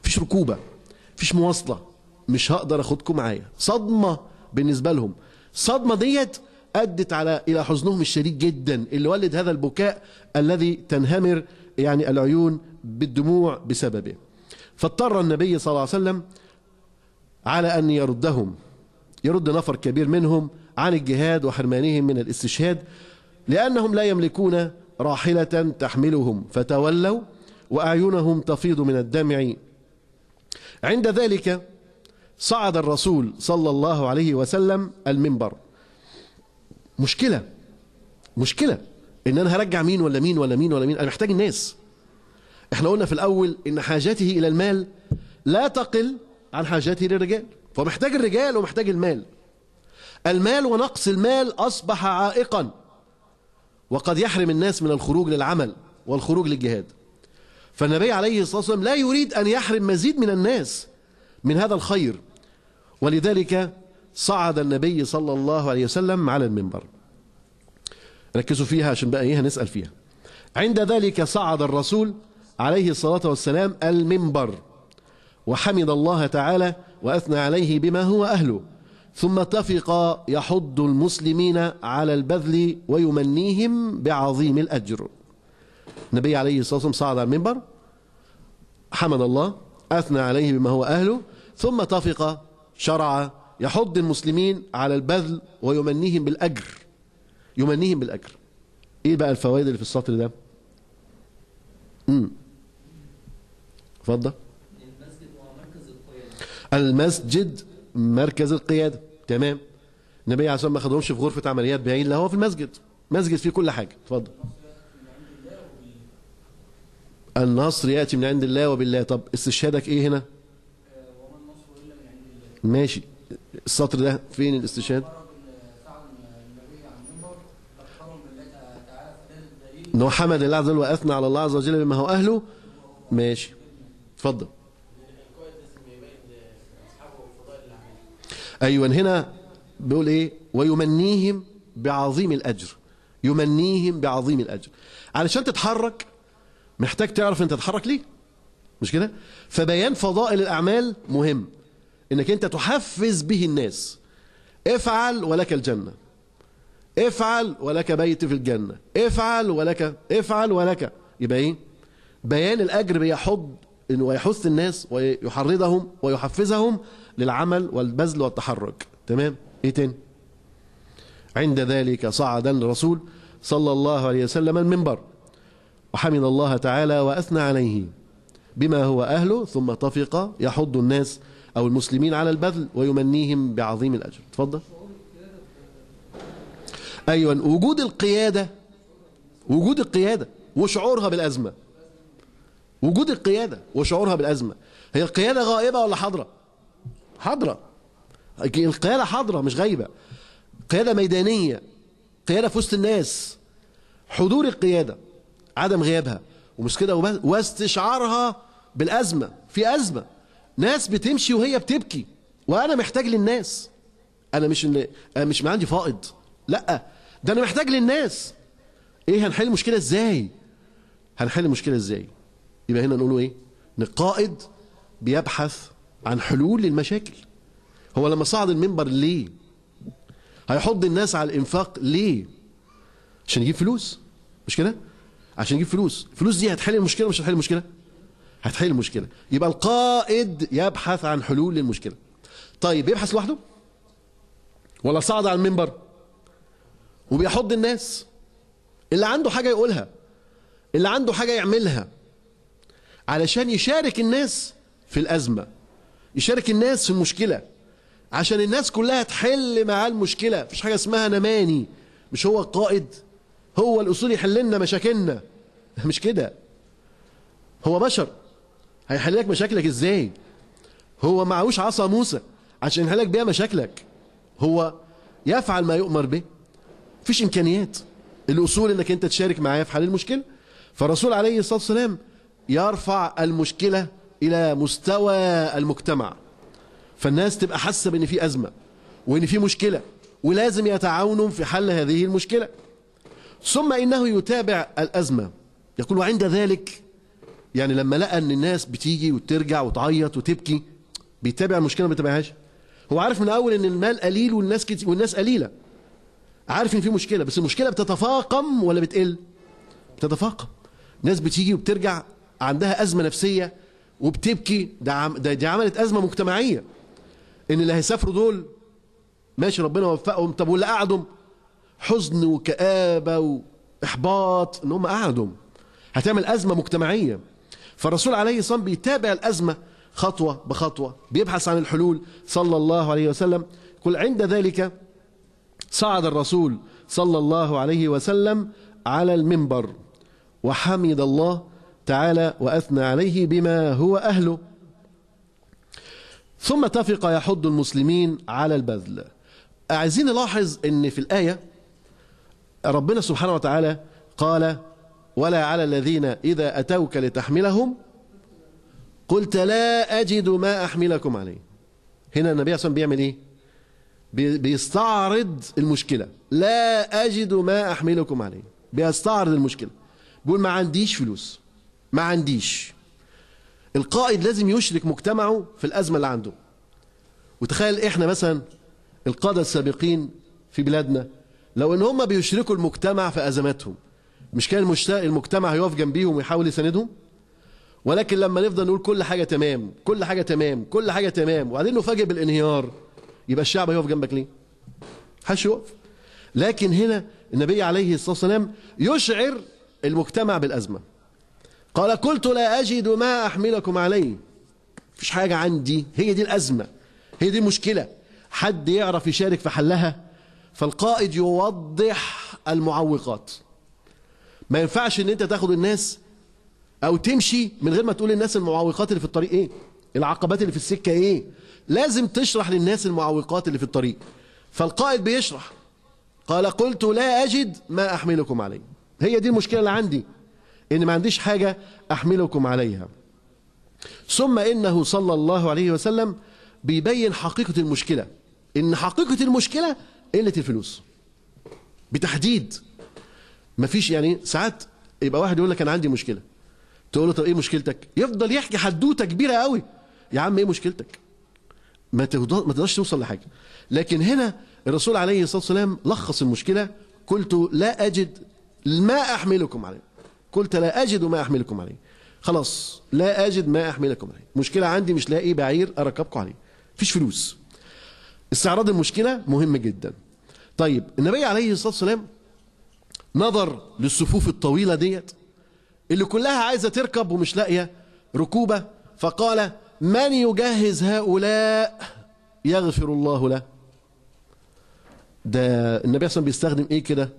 فيش ركوبة فيش مواصلة مش هقدر أخدكم معايا صدمة بالنسبة لهم الصدمة ديت أدت على إلى حزنهم الشديد جدا اللي ولد هذا البكاء الذي تنهمر يعني العيون بالدموع بسببه فاضطر النبي صلى الله عليه وسلم على أن يردهم يرد نفر كبير منهم عن الجهاد وحرمانهم من الاستشهاد لأنهم لا يملكون راحلة تحملهم فتولوا وأعينهم تفيض من الدمع عند ذلك صعد الرسول صلى الله عليه وسلم المنبر مشكلة مشكلة إن أنا هرجع مين ولا مين ولا مين ولا مين أنا محتاج الناس احنا قلنا في الأول إن حاجته إلى المال لا تقل عن حاجته للرجال فمحتاج الرجال ومحتاج المال المال ونقص المال أصبح عائقا وقد يحرم الناس من الخروج للعمل والخروج للجهاد فالنبي عليه الصلاة والسلام لا يريد أن يحرم مزيد من الناس من هذا الخير ولذلك صعد النبي صلى الله عليه وسلم على المنبر ركزوا فيها عشان بقى ايه هنسأل فيها عند ذلك صعد الرسول عليه الصلاة والسلام المنبر وحمد الله تعالى وأثنى عليه بما هو أهله ثم اتفق يحض المسلمين على البذل ويمنيهم بعظيم الأجر النبي عليه الصلاة والسلام صعد على المنبر حمد الله أثنى عليه بما هو أهله ثم اتفق شرع يحض المسلمين على البذل ويمنيهم بالأجر يمنيهم بالأجر إيه بقى الفوائد اللي في السطر ده؟ امم اتفضل المسجد هو مركز القياده المسجد مركز القياده تمام النبي عليه الصلاه والسلام ما خدهمش في غرفه عمليات بعيد لا هو في المسجد مسجد فيه كل حاجه اتفضل النصر ياتي من عند الله وبالله طب استشهادك ايه هنا ماشي السطر ده فين الاستشهاد ان هو حمد الله عز وجل واثنى على الله عز وجل بما هو اهله ماشي اتفضل ايوه هنا بيقول ايه ويمنيهم بعظيم الاجر يمنيهم بعظيم الاجر علشان تتحرك محتاج تعرف انت تتحرك ليه مش كده فبيان فضائل الاعمال مهم انك انت تحفز به الناس افعل ولك الجنه افعل ولك بيت في الجنه افعل ولك افعل ولك يبقى ايه بيان الاجر بيحض ويحث الناس ويحرضهم ويحفزهم للعمل والبذل والتحرك تمام ايه تاني عند ذلك صعد الرسول صلى الله عليه وسلم المنبر وحمد الله تعالى واثنى عليه بما هو اهله ثم طفق يحض الناس او المسلمين على البذل ويمنيهم بعظيم الاجر تفضل ايوه وجود القياده وجود القياده وشعورها بالازمه وجود القياده وشعورها بالازمه هي القياده غائبه ولا حاضره حاضره القياده حاضره مش غايبه قياده ميدانيه قياده في وسط الناس حضور القياده عدم غيابها ومش كده واستشعارها بالازمه في ازمه ناس بتمشي وهي بتبكي وانا محتاج للناس انا مش اللي أنا مش ما عندي فائض لا ده انا محتاج للناس ايه هنحل المشكله ازاي هنحل المشكله ازاي يبقى هنا نقوله ايه ان القائد بيبحث عن حلول للمشاكل هو لما صعد المنبر ليه هيحض الناس على الانفاق ليه عشان يجيب فلوس مش كده عشان يجيب فلوس الفلوس دي هتحل المشكله مش هتحل المشكله هتحل المشكله يبقى القائد يبحث عن حلول للمشكله طيب يبحث لوحده ولا صعد على المنبر وبيحض الناس اللي عنده حاجه يقولها اللي عنده حاجه يعملها علشان يشارك الناس في الأزمة يشارك الناس في المشكلة عشان الناس كلها تحل معاه المشكلة مفيش حاجة اسمها نماني مش هو القائد هو الأصول يحل لنا مشاكلنا *laughs* مش كده هو بشر هيحل لك مشاكلك ازاي هو معهوش عصا موسى عشان يحل لك بيها مشاكلك هو يفعل ما يؤمر به مفيش امكانيات الاصول انك انت تشارك معاه في حل المشكله فالرسول عليه الصلاه والسلام يرفع المشكلة إلى مستوى المجتمع فالناس تبقى حاسة بأن في أزمة وأن في مشكلة ولازم يتعاونوا في حل هذه المشكلة ثم إنه يتابع الأزمة يقول وعند ذلك يعني لما لقى أن الناس بتيجي وترجع وتعيط وتبكي بيتابع المشكلة ما بيتابعهاش هو عارف من أول أن المال قليل والناس كتير والناس قليلة عارف ان في مشكله بس المشكله بتتفاقم ولا بتقل بتتفاقم ناس بتيجي وبترجع عندها أزمة نفسية وبتبكي ده, دي عملت أزمة مجتمعية إن اللي هيسافروا دول ماشي ربنا وفقهم طب واللي قعدهم حزن وكآبة وإحباط إن هم قعدهم هتعمل أزمة مجتمعية فالرسول عليه الصلاة والسلام بيتابع الأزمة خطوة بخطوة بيبحث عن الحلول صلى الله عليه وسلم كل عند ذلك صعد الرسول صلى الله عليه وسلم على المنبر وحمد الله تعالى وأثنى عليه بما هو أهله ثم تفق يحض المسلمين على البذل عايزين نلاحظ ان في الآية ربنا سبحانه وتعالى قال ولا على الذين إذا أتوك لتحملهم قلت لا أجد ما أحملكم عليه هنا النبي عليه بيعمل إيه بيستعرض المشكلة لا أجد ما أحملكم عليه بيستعرض المشكلة بيقول ما عنديش فلوس ما عنديش القائد لازم يشرك مجتمعه في الأزمة اللي عنده وتخيل إحنا مثلا القادة السابقين في بلادنا لو إن هم بيشركوا المجتمع في أزماتهم مش كان المجتمع يقف جنبيهم ويحاول يساندهم ولكن لما نفضل نقول كل حاجة تمام كل حاجة تمام كل حاجة تمام وبعدين نفاجئ بالانهيار يبقى الشعب هيقف جنبك ليه حدش يقف لكن هنا النبي عليه الصلاة والسلام يشعر المجتمع بالأزمة قال قلت لا أجد ما أحملكم عليه مفيش حاجة عندي هي دي الأزمة هي دي المشكلة حد يعرف يشارك في حلها فالقائد يوضح المعوقات ما ينفعش ان انت تاخد الناس او تمشي من غير ما تقول للناس المعوقات اللي في الطريق ايه العقبات اللي في السكة ايه لازم تشرح للناس المعوقات اللي في الطريق فالقائد بيشرح قال قلت لا أجد ما أحملكم عليه هي دي المشكلة اللي عندي إن ما عنديش حاجة أحملكم عليها ثم إنه صلى الله عليه وسلم بيبين حقيقة المشكلة إن حقيقة المشكلة قلة الفلوس بتحديد مفيش يعني ساعات يبقى واحد يقول لك أنا عندي مشكلة تقول له طب إيه مشكلتك يفضل يحكي حدوتة كبيرة قوي يا عم إيه مشكلتك ما تقدرش توصل لحاجة لكن هنا الرسول عليه الصلاة والسلام لخص المشكلة قلت لا أجد ما أحملكم عليه قلت لا أجد ما أحملكم عليه خلاص لا أجد ما أحملكم عليه مشكلة عندي مش لاقي بعير أركبكم عليه مفيش فلوس استعراض المشكلة مهم جدا طيب النبي عليه الصلاة والسلام نظر للصفوف الطويلة ديت اللي كلها عايزة تركب ومش لاقية ركوبة فقال من يجهز هؤلاء يغفر الله له ده النبي صلى الله عليه وسلم بيستخدم ايه كده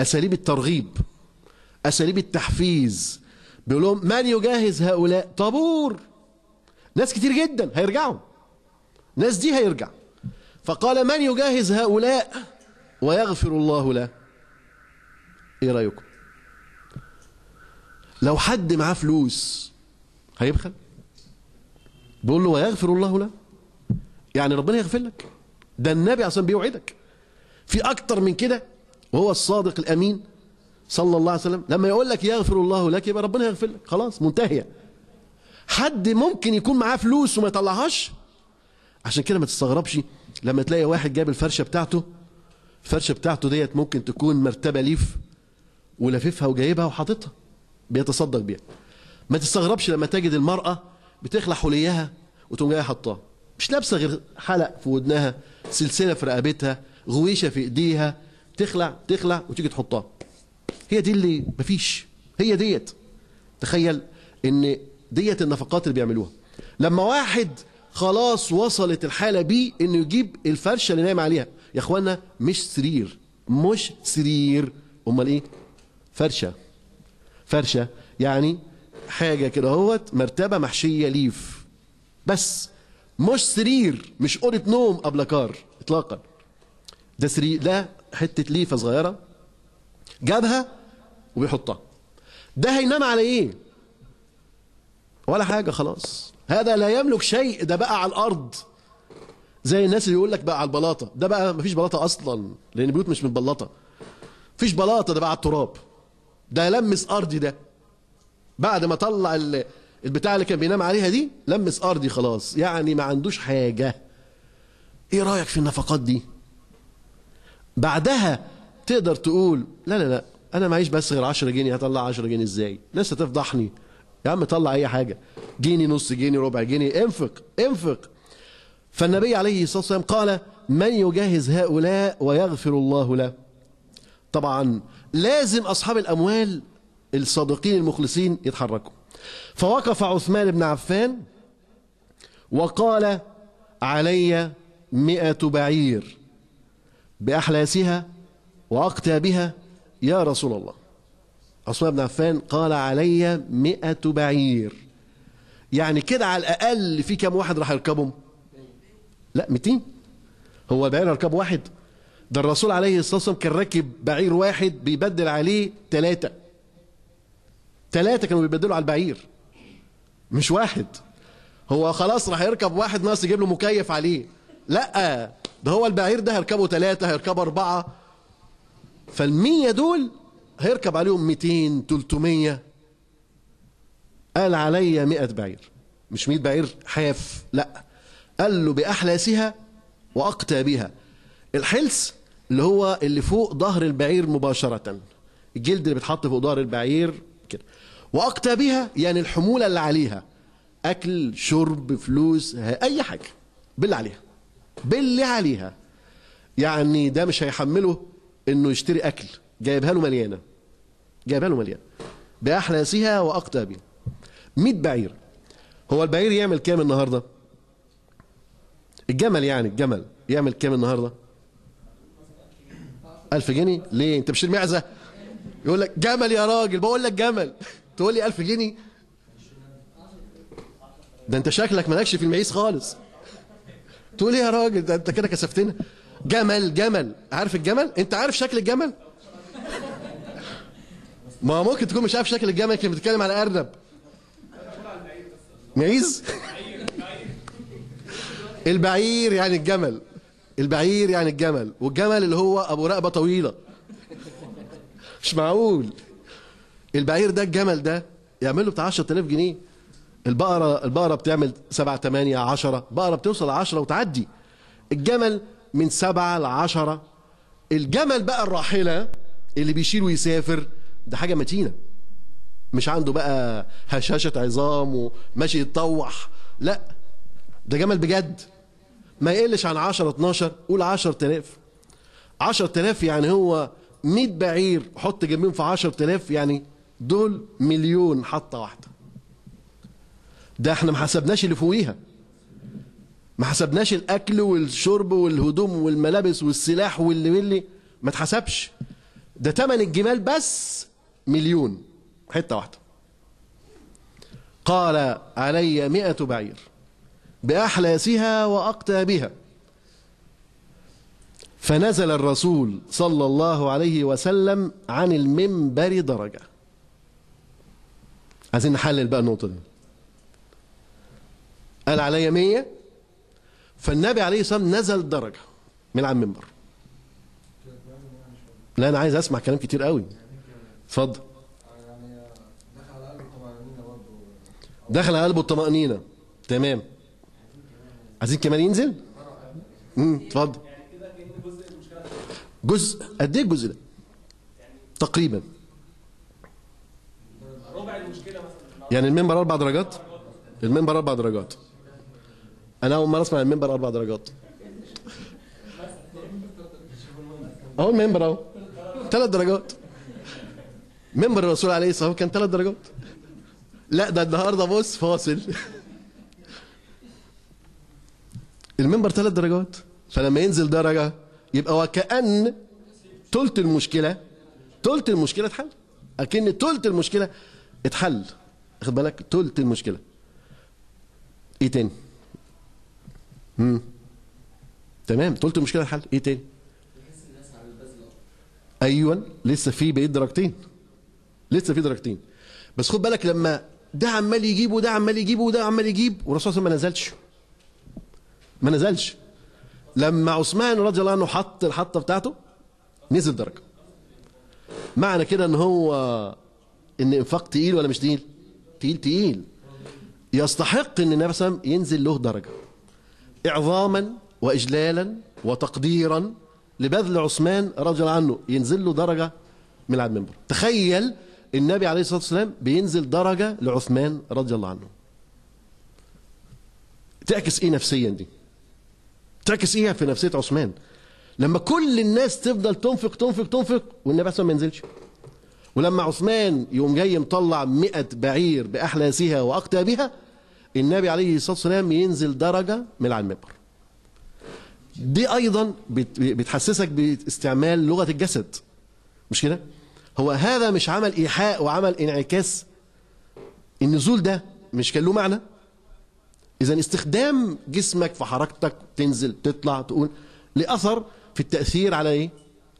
اساليب الترغيب أساليب التحفيز بيقول لهم من يجهز هؤلاء طابور ناس كتير جدا هيرجعوا ناس دي هيرجع فقال من يجهز هؤلاء ويغفر الله له ايه رايكم لو حد معاه فلوس هيبخل بيقول له ويغفر الله له يعني ربنا يغفر لك ده النبي عشان بيوعدك في اكتر من كده وهو الصادق الامين صلى الله عليه وسلم لما يقول لك يغفر الله لك يبقى ربنا يغفر لك خلاص منتهيه حد ممكن يكون معاه فلوس وما يطلعهاش عشان كده ما تستغربش لما تلاقي واحد جاب الفرشه بتاعته الفرشه بتاعته ديت ممكن تكون مرتبه ليف ولففها وجايبها وحاططها بيتصدق بيها ما تستغربش لما تجد المراه بتخلع حليها وتقوم جايه حطها مش لابسه غير حلق في ودنها سلسله في رقبتها غويشه في ايديها تخلع تخلع وتيجي تحطها هي دي اللي مفيش هي ديت تخيل ان ديت النفقات اللي بيعملوها لما واحد خلاص وصلت الحالة بيه انه يجيب الفرشة اللي نايم عليها يا اخوانا مش سرير مش سرير امال ايه فرشة فرشة يعني حاجة كده اهوت مرتبة محشية ليف بس مش سرير مش أوضة نوم كار إطلاقا ده سرير ده حتة ليفة صغيرة جابها وبيحطها ده هينام على ايه ولا حاجة خلاص هذا لا يملك شيء ده بقى على الأرض زي الناس اللي يقول لك بقى على البلاطة ده بقى مفيش بلاطة أصلا لأن بيوت مش من بلاطة مفيش بلاطة ده بقى على التراب ده لمس أرضي ده بعد ما طلع البتاع اللي كان بينام عليها دي لمس أرضي خلاص يعني ما عندوش حاجة ايه رأيك في النفقات دي بعدها تقدر تقول لا لا لا انا معيش بس غير 10 جنيه هطلع 10 جنيه ازاي الناس هتفضحني يا عم طلع اي حاجه جنيه نص جنيه ربع جنيه انفق انفق فالنبي عليه الصلاه والسلام قال من يجهز هؤلاء ويغفر الله له طبعا لازم اصحاب الاموال الصادقين المخلصين يتحركوا فوقف عثمان بن عفان وقال علي مئة بعير بأحلاسها وأقتابها يا رسول الله عثمان بن عفان قال علي مئة بعير يعني كده على الأقل في كم واحد راح يركبهم لا 200 هو البعير ركب واحد ده الرسول عليه الصلاة والسلام كان راكب بعير واحد بيبدل عليه ثلاثة ثلاثة كانوا بيبدلوا على البعير مش واحد هو خلاص راح يركب واحد ناقص يجيب له مكيف عليه لا ده هو البعير ده هيركبه ثلاثة هيركبه أربعة فال دول هيركب عليهم 200 300 قال عليا 100 بعير مش 100 بعير حاف لا قال له بأحلاسها وأقتى بها الحلس اللي هو اللي فوق ظهر البعير مباشرة الجلد اللي بيتحط فوق ظهر البعير كده وأقتى بها يعني الحمولة اللي عليها أكل شرب فلوس أي حاجة باللي عليها باللي عليها يعني ده مش هيحمله انه يشتري اكل جايبها له مليانه جايبها له مليانه باحلاسها واقطابها 100 بعير هو البعير يعمل كام النهارده الجمل يعني الجمل يعمل كام النهارده 1000 جنيه ليه انت مش معزة؟ يقول لك جمل يا راجل بقول لك جمل تقول لي 1000 جنيه ده انت شكلك مالكش في المعيز خالص تقول لي إيه يا راجل ده انت كده كسفتنا جمل جمل عارف الجمل انت عارف شكل الجمل ما ممكن تكون مش عارف شكل الجمل كان بتتكلم على ارنب معيز البعير يعني الجمل البعير يعني الجمل والجمل اللي هو ابو رقبه طويله مش معقول البعير ده الجمل ده يعمل له بتاع 10000 جنيه البقره البقره بتعمل 7 8 10 بقره بتوصل 10 وتعدي الجمل من سبعة لعشرة الجمل بقى الراحلة اللي بيشيل ويسافر ده حاجة متينة مش عنده بقى هشاشة عظام وماشي يتطوح لا ده جمل بجد ما يقلش عن 10 12 قول 10000 10000 يعني هو 100 بعير حط جنبهم في 10000 يعني دول مليون حطه واحده ده احنا ما حسبناش اللي فوقيها ما حسبناش الاكل والشرب والهدوم والملابس والسلاح واللي واللي ما اتحسبش ده تمن الجمال بس مليون حته واحده قال علي مئة بعير بأحلاسها وأقتابها فنزل الرسول صلى الله عليه وسلم عن المنبر درجة عايزين نحلل بقى النقطة دي قال علي مية فالنبي عليه الصلاة والسلام نزل درجة من على المنبر لا أنا عايز أسمع كلام كتير قوي اتفضل دخل على قلبه الطمأنينة تمام عايزين كمان ينزل؟ امم اتفضل جزء قد ايه الجزء ده؟ تقريبا ربع المشكلة مثلا يعني المنبر أربع درجات؟ المنبر أربع درجات انا اول مره اسمع المنبر اربع درجات اهو المنبر اهو ثلاث درجات منبر الرسول عليه الصلاه والسلام كان ثلاث درجات لا ده النهارده بص فاصل المنبر ثلاث درجات فلما ينزل درجه يبقى وكأن تلت المشكله تلت المشكله اتحل اكن تلت المشكله اتحل خد بالك تلت المشكله ايه تاني امم تمام قلت المشكله الحل ايه تاني ايوه لسه في بقيت درجتين لسه في درجتين بس خد بالك لما ده عمال يجيب وده عمال يجيب وده عمال يجيب والرسول صلى الله عليه وسلم ما نزلش ما نزلش لما عثمان رضي الله عنه حط الحطه بتاعته نزل درجه معنى كده ان هو ان انفاق تقيل ولا مش تقيل تقيل تقيل يستحق ان النبي صلى الله عليه وسلم ينزل له درجه إعظاما وإجلالا وتقديرا لبذل عثمان رضي الله عنه ينزل له درجة من على المنبر تخيل النبي عليه الصلاة والسلام بينزل درجة لعثمان رضي الله عنه تعكس ايه نفسيا دي تعكس ايه في نفسية عثمان لما كل الناس تفضل تنفق تنفق تنفق والنبي عليه ما ينزلش ولما عثمان يقوم جاي مطلع 100 بعير باحلاسها واقتابها النبي عليه الصلاة والسلام ينزل درجة من على المنبر دي أيضا بتحسسك باستعمال لغة الجسد مش كده هو هذا مش عمل إيحاء وعمل انعكاس النزول ده مش كان له معنى إذا استخدام جسمك في حركتك تنزل تطلع تقول لأثر في التأثير على إيه؟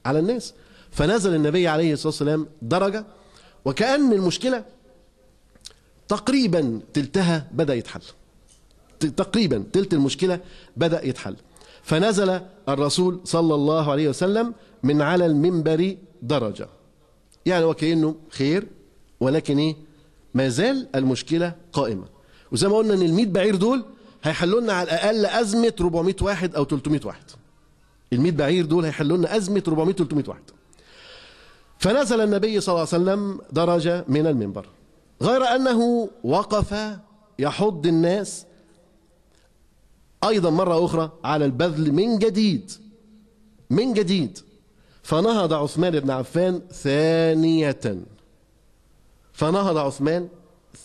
على الناس فنزل النبي عليه الصلاة والسلام درجة وكأن المشكلة تقريبا تلتها بدأ يتحل تقريبا تلت المشكلة بدأ يتحل فنزل الرسول صلى الله عليه وسلم من على المنبر درجة يعني وكأنه خير ولكن إيه ما زال المشكلة قائمة وزي ما قلنا إن الميت بعير دول هيحلوا لنا على الأقل أزمة 400 واحد أو 300 واحد الميت بعير دول هيحلوا لنا أزمة 400 300 واحد فنزل النبي صلى الله عليه وسلم درجة من المنبر غير أنه وقف يحض الناس أيضا مرة أخرى على البذل من جديد من جديد فنهض عثمان بن عفان ثانية فنهض عثمان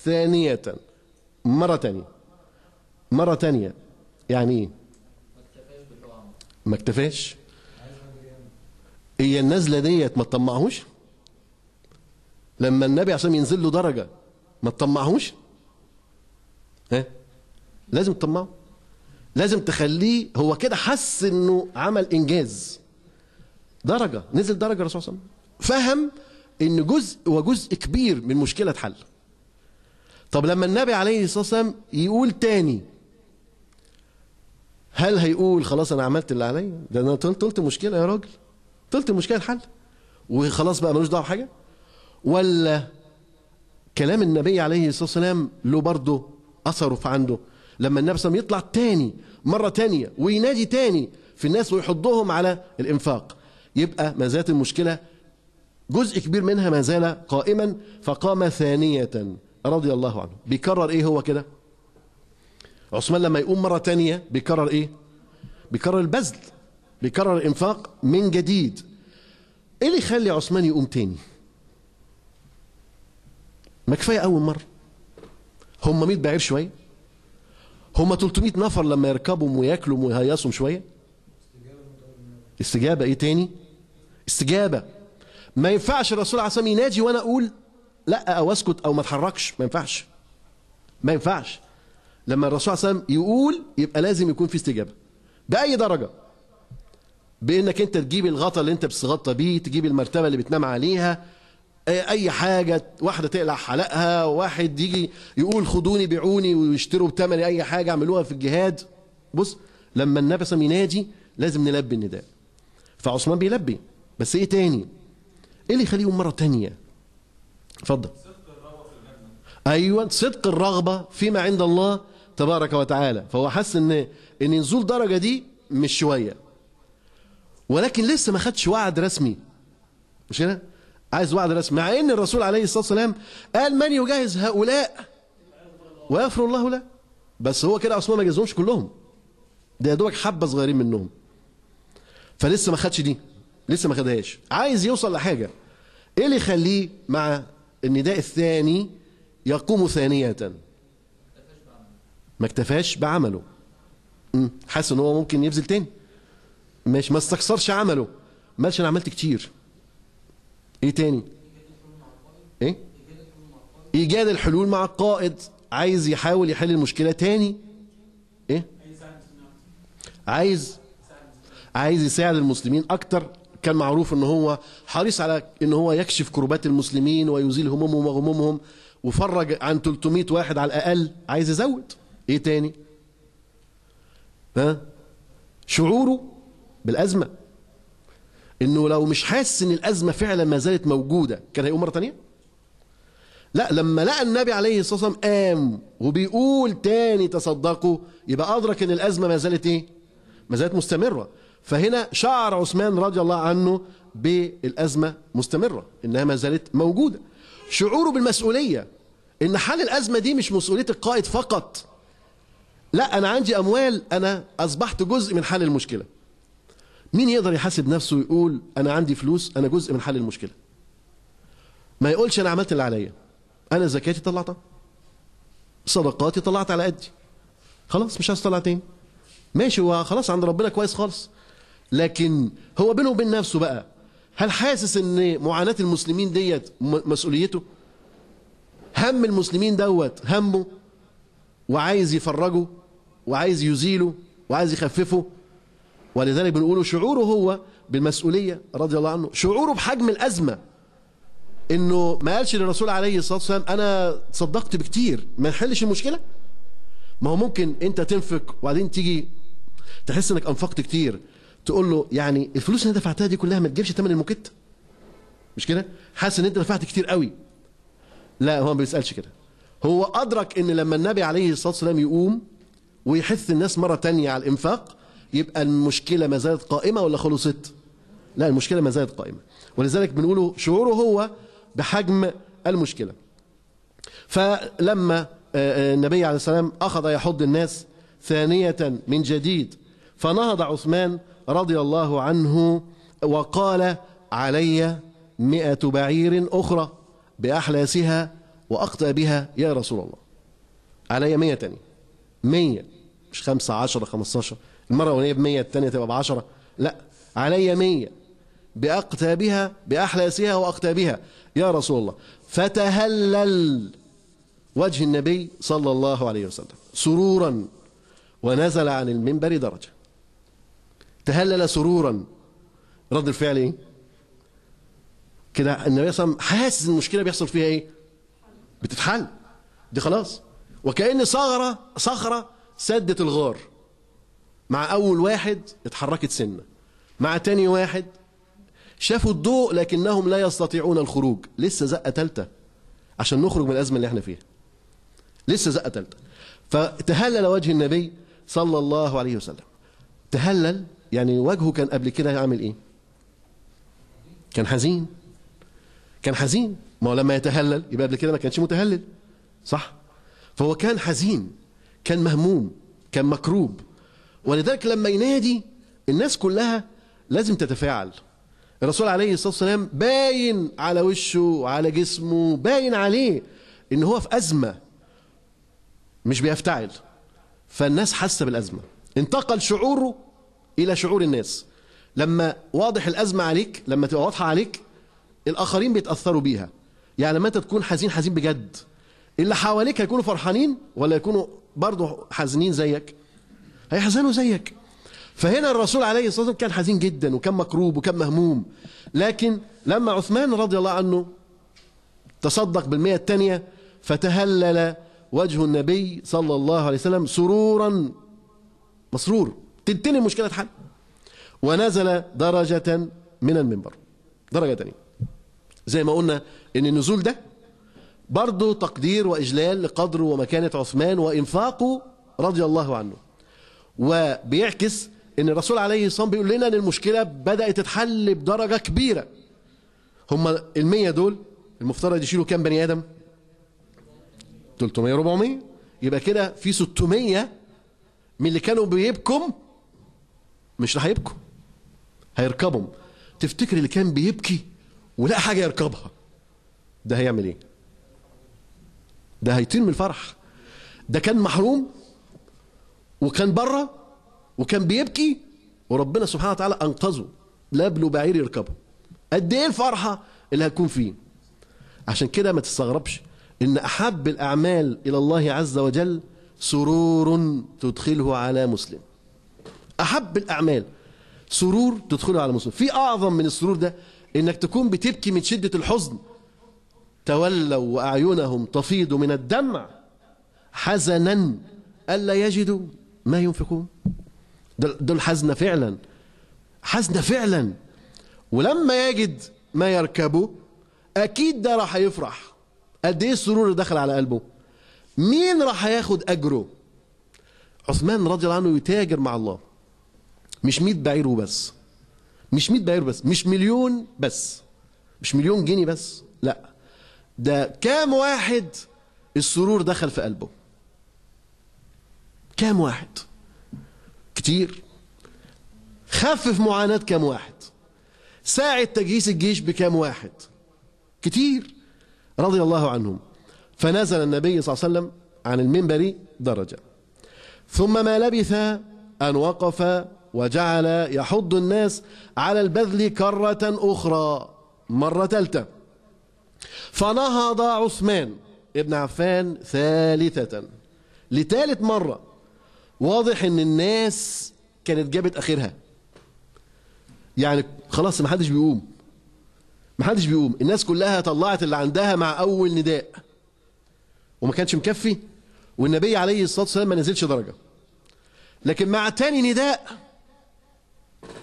ثانية مرة ثانيه مرة ثانيه يعني ايه ما اكتفاش هي النزلة ديت ما تطمعهوش لما النبي عشان ينزل له درجة ما تطمعهوش ها لازم تطمعه لازم تخليه هو كده حس انه عمل انجاز درجه نزل درجه الرسول صلى الله عليه وسلم فهم ان جزء وجزء كبير من مشكله اتحل طب لما النبي عليه الصلاه والسلام يقول تاني هل هيقول خلاص انا عملت اللي عليا ده انا طلت مشكله يا راجل طلت المشكله اتحل وخلاص بقى ملوش دعوه بحاجه ولا كلام النبي عليه الصلاة والسلام له برضه أثره في عنده لما النبي صلى الله عليه وسلم يطلع تاني مرة تانية وينادي تاني في الناس ويحضهم على الإنفاق يبقى ما زالت المشكلة جزء كبير منها ما زال قائما فقام ثانية رضي الله عنه بيكرر إيه هو كده عثمان لما يقوم مرة تانية بيكرر إيه بيكرر البذل بيكرر الإنفاق من جديد إيه اللي يخلي عثمان يقوم تاني ما كفايه اول مره هم 100 بعير شويه هم 300 نفر لما يركبوا وياكلوا ويهيصوا شويه استجابه ايه تاني استجابه ما ينفعش الرسول عليه الصلاه ينادي وانا اقول لا او اسكت او ما اتحركش ما ينفعش ما ينفعش لما الرسول عليه الصلاه يقول يبقى لازم يكون في استجابه باي درجه بانك انت تجيب الغطا اللي انت بتتغطى بيه تجيب المرتبه اللي بتنام عليها آه، اي حاجه واحده تقلع حلقها واحد يجي يقول خدوني بيعوني ويشتروا بتمن اي حاجه اعملوها في الجهاد بص لما النبي صلى ينادي لازم نلبي النداء فعثمان بيلبي بس ايه تاني ايه اللي يخليهم مره تانية اتفضل ايوه صدق الرغبه فيما عند الله تبارك وتعالى فهو حس ان ان نزول درجه دي مش شويه ولكن لسه ما خدش وعد رسمي مش كده عايز وعد رسمي مع ان الرسول عليه الصلاه والسلام قال من يجهز هؤلاء ويغفر الله له بس هو كده اصلا ما جهزهمش كلهم ده يا دوبك حبه صغيرين منهم فلسه ما خدش دي لسه ما خدهاش عايز يوصل لحاجه ايه اللي يخليه مع النداء الثاني يقوم ثانيه ما اكتفاش بعمله حاسس ان هو ممكن يبذل تاني مش ما استكثرش عمله ماشي انا عملت كتير ايه تاني ايه ايجاد الحلول مع القائد عايز يحاول يحل المشكله تاني ايه عايز عايز يساعد المسلمين اكتر كان معروف ان هو حريص على ان هو يكشف كربات المسلمين ويزيل همومهم وغمومهم وفرج عن 300 واحد على الاقل عايز يزود ايه تاني ها شعوره بالازمه انه لو مش حاسس ان الازمه فعلا ما زالت موجوده كان هيقوم مره ثانيه لا لما لقى النبي عليه الصلاه والسلام قام وبيقول تاني تصدقوا يبقى ادرك ان الازمه ما زالت ايه ما زالت مستمره فهنا شعر عثمان رضي الله عنه بالازمه مستمره انها ما زالت موجوده شعوره بالمسؤوليه ان حل الازمه دي مش مسؤوليه القائد فقط لا انا عندي اموال انا اصبحت جزء من حل المشكله مين يقدر يحاسب نفسه ويقول انا عندي فلوس انا جزء من حل المشكله ما يقولش انا عملت اللي عليا انا زكاتي طلعتها صدقاتي طلعت على قدي خلاص مش عايز طلع تاني ماشي هو خلاص عند ربنا كويس خالص لكن هو بينه وبين نفسه بقى هل حاسس ان معاناه المسلمين ديت مسؤوليته هم المسلمين دوت همه وعايز يفرجه وعايز يزيله وعايز يخففه ولذلك بنقوله شعوره هو بالمسؤولية رضي الله عنه شعوره بحجم الأزمة انه ما قالش للرسول عليه الصلاه والسلام انا تصدقت بكتير ما يحلش المشكله ما هو ممكن انت تنفق وبعدين تيجي تحس انك انفقت كتير تقول له يعني الفلوس اللي دفعتها دي كلها ما تجيبش ثمن الموكيت مش كده حاسس ان انت دفعت كتير قوي لا هو ما بيسالش كده هو ادرك ان لما النبي عليه الصلاه والسلام يقوم ويحث الناس مره تانية على الانفاق يبقى المشكلة ما زالت قائمة ولا خلصت لا المشكلة ما زالت قائمة ولذلك بنقوله شعوره هو بحجم المشكلة فلما آه، آه، النبي عليه السلام أخذ يحض الناس ثانية من جديد فنهض عثمان رضي الله عنه وقال علي مئة بعير أخرى بأحلاسها وأقطع بها يا رسول الله علي مئة تانية مئة مش خمسة عشر خمسة عشر المرة الأولانية ب 100 الثانية تبقى ب 10 لا علي 100 بأقتابها بأحلاسها وأقتابها يا رسول الله فتهلل وجه النبي صلى الله عليه وسلم سرورا ونزل عن المنبر درجة تهلل سرورا رد الفعل ايه كده النبي صلى الله عليه وسلم حاسس المشكله بيحصل فيها ايه بتتحل دي خلاص وكأن صغرة صخرة سدت الغار مع أول واحد اتحركت سنة مع تاني واحد شافوا الضوء لكنهم لا يستطيعون الخروج لسه زقة تالتة عشان نخرج من الأزمة اللي احنا فيها لسه زقة تالتة فتهلل وجه النبي صلى الله عليه وسلم تهلل يعني وجهه كان قبل كده عامل ايه كان حزين كان حزين ما هو لما يتهلل يبقى قبل كده ما كانش متهلل صح فهو كان حزين كان مهموم كان مكروب ولذلك لما ينادي الناس كلها لازم تتفاعل الرسول عليه الصلاة والسلام باين على وشه وعلى جسمه باين عليه ان هو في أزمة مش بيفتعل فالناس حاسة بالأزمة انتقل شعوره إلى شعور الناس لما واضح الأزمة عليك لما تبقى واضحة عليك الآخرين بيتأثروا بيها يعني لما أنت تكون حزين حزين بجد اللي حواليك هيكونوا فرحانين ولا يكونوا برضه حزنين زيك هيحزنوا زيك فهنا الرسول عليه الصلاة والسلام كان حزين جدا وكان مكروب وكان مهموم لكن لما عثمان رضي الله عنه تصدق بالمئة الثانية فتهلل وجه النبي صلى الله عليه وسلم سرورا مسرور تنتهي المشكلة حل ونزل درجة من المنبر درجة تانية زي ما قلنا ان النزول ده برضه تقدير وإجلال لقدر ومكانة عثمان وإنفاقه رضي الله عنه وبيعكس ان الرسول عليه الصلاه بيقول لنا ان المشكله بدات تتحل بدرجه كبيره هم ال100 دول المفترض يشيلوا كام بني ادم 300 400 يبقى كده في 600 من اللي كانوا بيبكم مش راح يبكوا هيركبهم تفتكر اللي كان بيبكي ولا حاجه يركبها ده هيعمل ايه ده هيطير من الفرح ده كان محروم وكان بره وكان بيبكي وربنا سبحانه وتعالى انقذه لا ابن بعير يركبه قد ايه الفرحه اللي هتكون فيه عشان كده ما تستغربش ان احب الاعمال الى الله عز وجل سرور تدخله على مسلم احب الاعمال سرور تدخله على مسلم في اعظم من السرور ده انك تكون بتبكي من شده الحزن تولوا واعينهم تفيض من الدمع حزنا الا يجدوا ما ينفقون دول حزنة فعلا حزنة فعلا ولما يجد ما يركبه أكيد ده راح يفرح قد إيه السرور دخل على قلبه مين راح ياخد أجره عثمان رضي الله عنه يتاجر مع الله مش 100 بعير وبس مش 100 بعير بس مش مليون بس مش مليون جنيه بس لا ده كام واحد السرور دخل في قلبه كام واحد كتير خفف معاناة كام واحد ساعد تجهيز الجيش بكام واحد كتير رضي الله عنهم فنزل النبي صلى الله عليه وسلم عن المنبر درجة ثم ما لبث أن وقف وجعل يحض الناس على البذل كرة أخرى مرة ثالثة فنهض عثمان ابن عفان ثالثة لثالث مرة واضح ان الناس كانت جابت اخرها يعني خلاص ما حدش بيقوم ما حدش بيقوم الناس كلها طلعت اللي عندها مع اول نداء وما كانش مكفي والنبي عليه الصلاه والسلام ما نزلش درجه لكن مع تاني نداء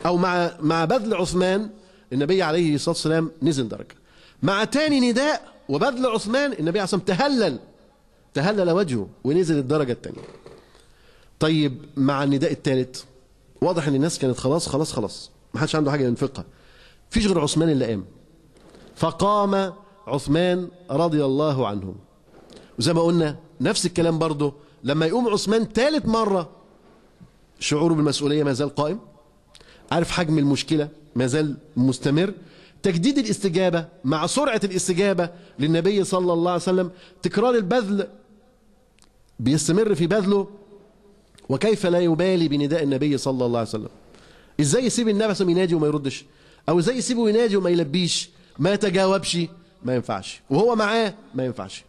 او مع مع بذل عثمان النبي عليه الصلاه والسلام نزل درجه مع تاني نداء وبذل عثمان النبي عليه الصلاه والسلام تهلل تهلل وجهه ونزل الدرجه الثانيه طيب مع النداء الثالث واضح ان الناس كانت خلاص خلاص خلاص ما حدش عنده حاجه ينفقها فيش غير عثمان اللي قام فقام عثمان رضي الله عنه وزي ما قلنا نفس الكلام برضه لما يقوم عثمان ثالث مره شعوره بالمسؤوليه ما زال قائم عارف حجم المشكله ما زال مستمر تجديد الاستجابه مع سرعه الاستجابه للنبي صلى الله عليه وسلم تكرار البذل بيستمر في بذله وكيف لا يبالي بنداء النبي صلى الله عليه وسلم ازاي يسيب النبي صلى ينادي وما يردش او ازاي يسيبه ينادي وما يلبيش ما يتجاوبش ما ينفعش وهو معاه ما ينفعش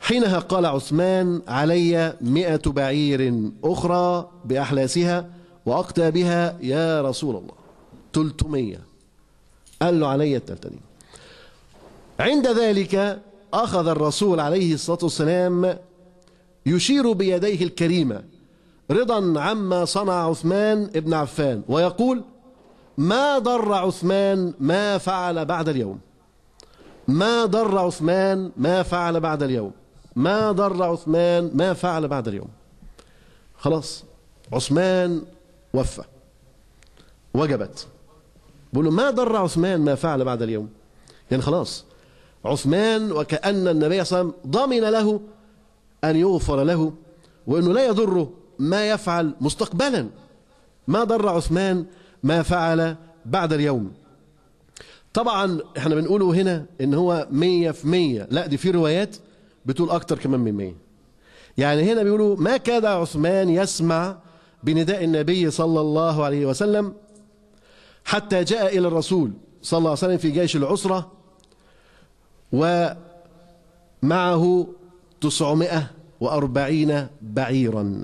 حينها قال عثمان علي مئة بعير أخرى بأحلاسها وأقتى بها يا رسول الله تلتمية قال له علي التلتمية عند ذلك أخذ الرسول عليه الصلاة والسلام يشير بيديه الكريمة رضا عما صنع عثمان ابن عفان ويقول ما ضر عثمان ما فعل بعد اليوم ما ضر عثمان ما فعل بعد اليوم ما ضر عثمان ما فعل بعد اليوم خلاص عثمان وفى وجبت بقول له ما ضر عثمان ما فعل بعد اليوم يعني خلاص عثمان وكأن النبي صلى الله عليه وسلم ضمن له أن يغفر له وأنه لا يضره ما يفعل مستقبلا ما ضر عثمان ما فعل بعد اليوم طبعا احنا بنقوله هنا ان هو 100 في مية لا دي في روايات بتقول اكتر كمان من 100 يعني هنا بيقولوا ما كاد عثمان يسمع بنداء النبي صلى الله عليه وسلم حتى جاء الى الرسول صلى الله عليه وسلم في جيش العسره ومعه تسعمائة وأربعين بعيرا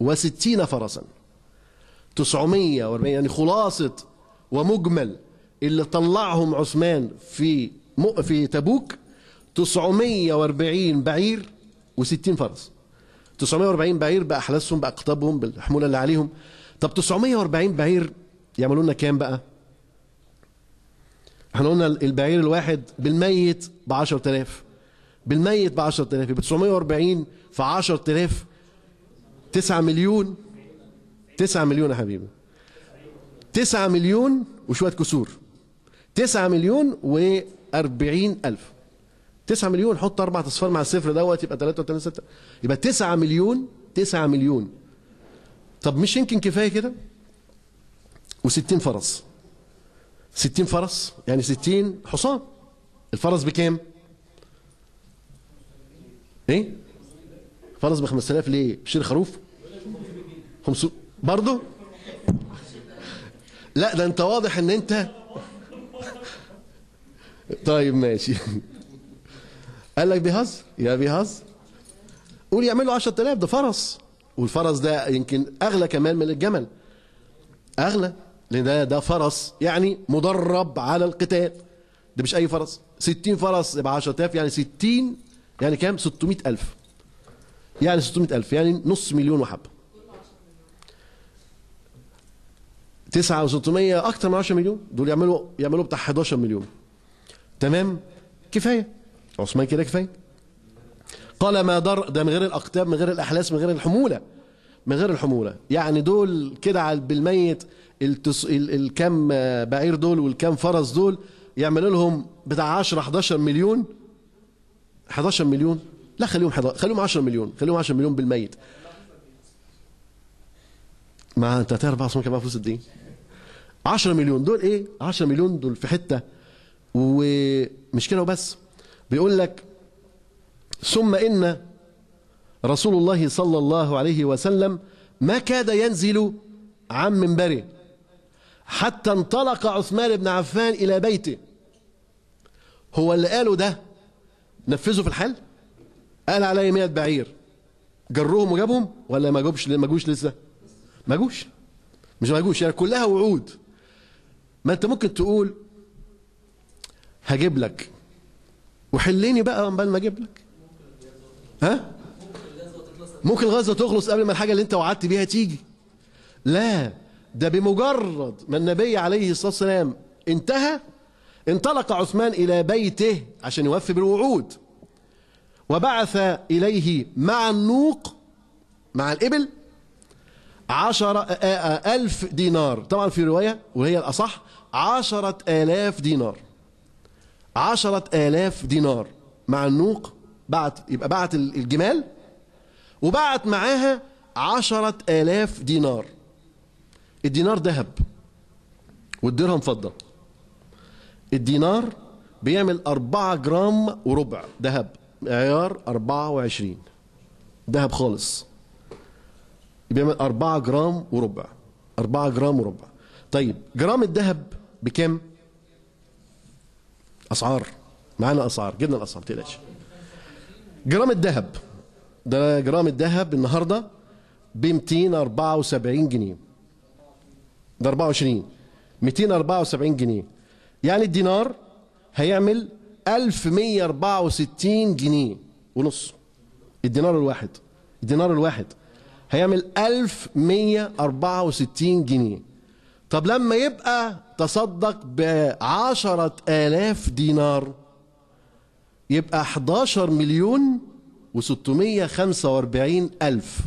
وستين فرسا تسعمية وأربعين يعني خلاصة ومجمل اللي طلعهم عثمان في في تبوك 940 بعير و60 فرس 940 بعير بأحلاسهم بأقطابهم بالحمولة اللي عليهم طب 940 بعير يعملوا لنا كام بقى؟ احنا قلنا البعير الواحد بالميت ب 10000 بالميت ب 10000 يبقى 940 في 10000 9 مليون 9 مليون يا حبيبي 9 مليون وشويه كسور 9 مليون و 40000 9 مليون حط اربع اصفار مع الصفر دوت يبقى 3 و 6 يبقى 9 مليون 9 مليون طب مش يمكن كفايه كده و60 فرس 60 فرس يعني 60 حصان الفرس بكام ايه فرز ب 5000 ليه بشير خروف 500 برضه لا ده انت واضح ان انت طيب ماشي قال لك بيهزر يا بيهزر قول يعمل له 10000 ده فرس والفرس ده يمكن اغلى كمان من الجمل اغلى لان ده ده فرس يعني مدرب على القتال ده مش اي فرس 60 فرس يبقى 10000 يعني 60 يعني كام 600000 يعني 600000 يعني نص مليون وحبة 9 و600 أكتر من 10 مليون دول يعملوا يعملوا بتاع 11 مليون تمام كفاية عثمان كده كفاية قال ما در ده من غير الاقتاب من غير الأحلاس من غير الحمولة من غير الحمولة يعني دول كده على بالميت التس... ال... الكم بعير دول والكم فرس دول يعملوا لهم بتاع 10 11 مليون 11 مليون لا خليهم حض... خليهم 10 مليون خليهم 10 مليون بالميت ما انت تعرف بقى كمان فلوس قد ايه 10 مليون دول ايه 10 مليون دول في حته ومش كده وبس بيقول لك ثم ان رسول الله صلى الله عليه وسلم ما كاد ينزل عن منبره حتى انطلق عثمان بن عفان الى بيته هو اللي قاله ده نفذوا في الحل قال عليا 100 بعير جرهم وجابهم ولا ما جابوش ما جوش لسه ما جوش مش ما جوش يعني كلها وعود ما انت ممكن تقول هجيب لك وحليني بقى قبل ما اجيب لك ها ممكن الغزوه تخلص قبل ما الحاجه اللي انت وعدت بيها تيجي لا ده بمجرد ما النبي عليه الصلاه والسلام انتهى انطلق عثمان إلى بيته عشان يوفي بالوعود وبعث إليه مع النوق مع الإبل عشرة ألف دينار طبعا في رواية وهي الأصح عشرة آلاف دينار عشرة آلاف دينار مع النوق بعت يبقى بعت الجمال وبعت معاها عشرة آلاف دينار الدينار ذهب والدرهم فضه الدينار بيعمل 4 جرام وربع ذهب معيار 24 ذهب خالص بيعمل 4 جرام وربع 4 جرام وربع طيب جرام الذهب بكم؟ اسعار معانا اسعار جبنا الاسعار ما تقلقش جرام الذهب ده جرام الذهب النهارده ب 274 جنيه ده 24 274 جنيه يعني الدينار هيعمل 1164 جنيه ونص الدينار الواحد الدينار الواحد هيعمل 1164 جنيه طب لما يبقى تصدق ب 10000 دينار يبقى 11 مليون و645 ألف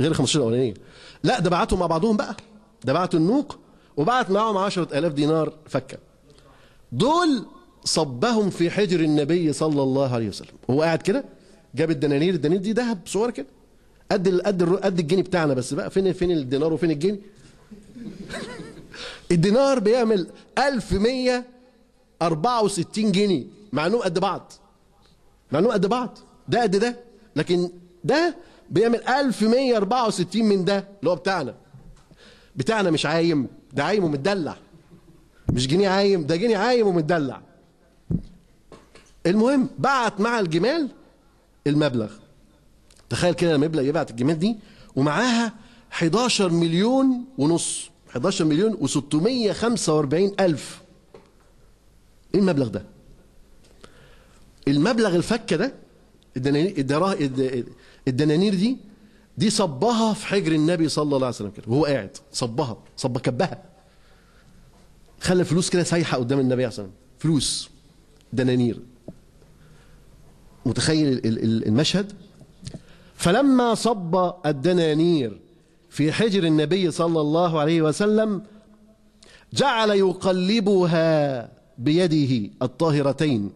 غير 15 الأولانية لا ده بعتهم مع بعضهم بقى ده بعتوا النوق وبعت معهم عشرة آلاف دينار فكة دول صبهم في حجر النبي صلى الله عليه وسلم هو قاعد كده جاب الدنانير الدنانير دي ذهب صور كده قد قد قد الجني بتاعنا بس بقى فين فين الدينار وفين الجني *laughs* الدينار بيعمل 1164 جنيه مع انهم قد بعض مع انهم قد بعض ده قد ده لكن ده بيعمل 1164 من ده اللي هو بتاعنا بتاعنا مش عايم ده عايم ومتدلع مش جنيه عايم ده جنيه عايم ومتدلع المهم بعت مع الجمال المبلغ تخيل كده لما يبلغ يبعت الجمال دي ومعاها 11 مليون ونص 11 مليون و645 ألف إيه المبلغ ده؟ المبلغ الفكة ده الدنانير الدنانير دي دي صبها في حجر النبي صلى الله عليه وسلم كده وهو قاعد صبها صب كبها خلى الفلوس كده سايحه قدام النبي عليه الصلاه والسلام فلوس دنانير متخيل المشهد فلما صب الدنانير في حجر النبي صلى الله عليه وسلم جعل يقلبها بيده الطاهرتين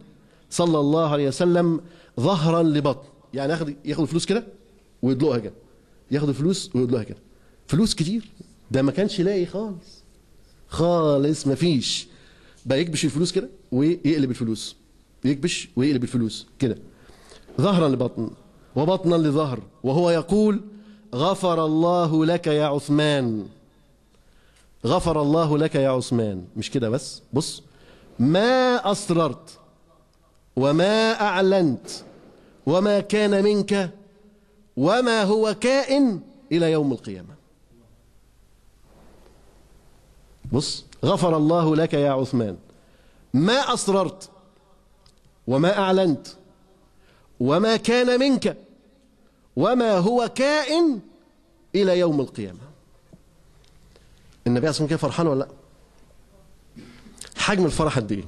صلى الله عليه وسلم ظهرا لبطن يعني ياخد ياخد فلوس كده ويدلقها كده ياخدوا فلوس لها كده فلوس كتير ده ما كانش لاقي خالص خالص ما فيش بقى يكبش الفلوس كده ويقلب الفلوس يكبش ويقلب الفلوس كده ظهرا لبطن وبطنا لظهر وهو يقول غفر الله لك يا عثمان غفر الله لك يا عثمان مش كده بس بص ما أسررت وما أعلنت وما كان منك وما هو كائن إلى يوم القيامة بص غفر الله لك يا عثمان ما أسررت وما أعلنت وما كان منك وما هو كائن إلى يوم القيامة النبي عليه الصلاة والسلام فرحان ولا لا حجم الفرح قد إيه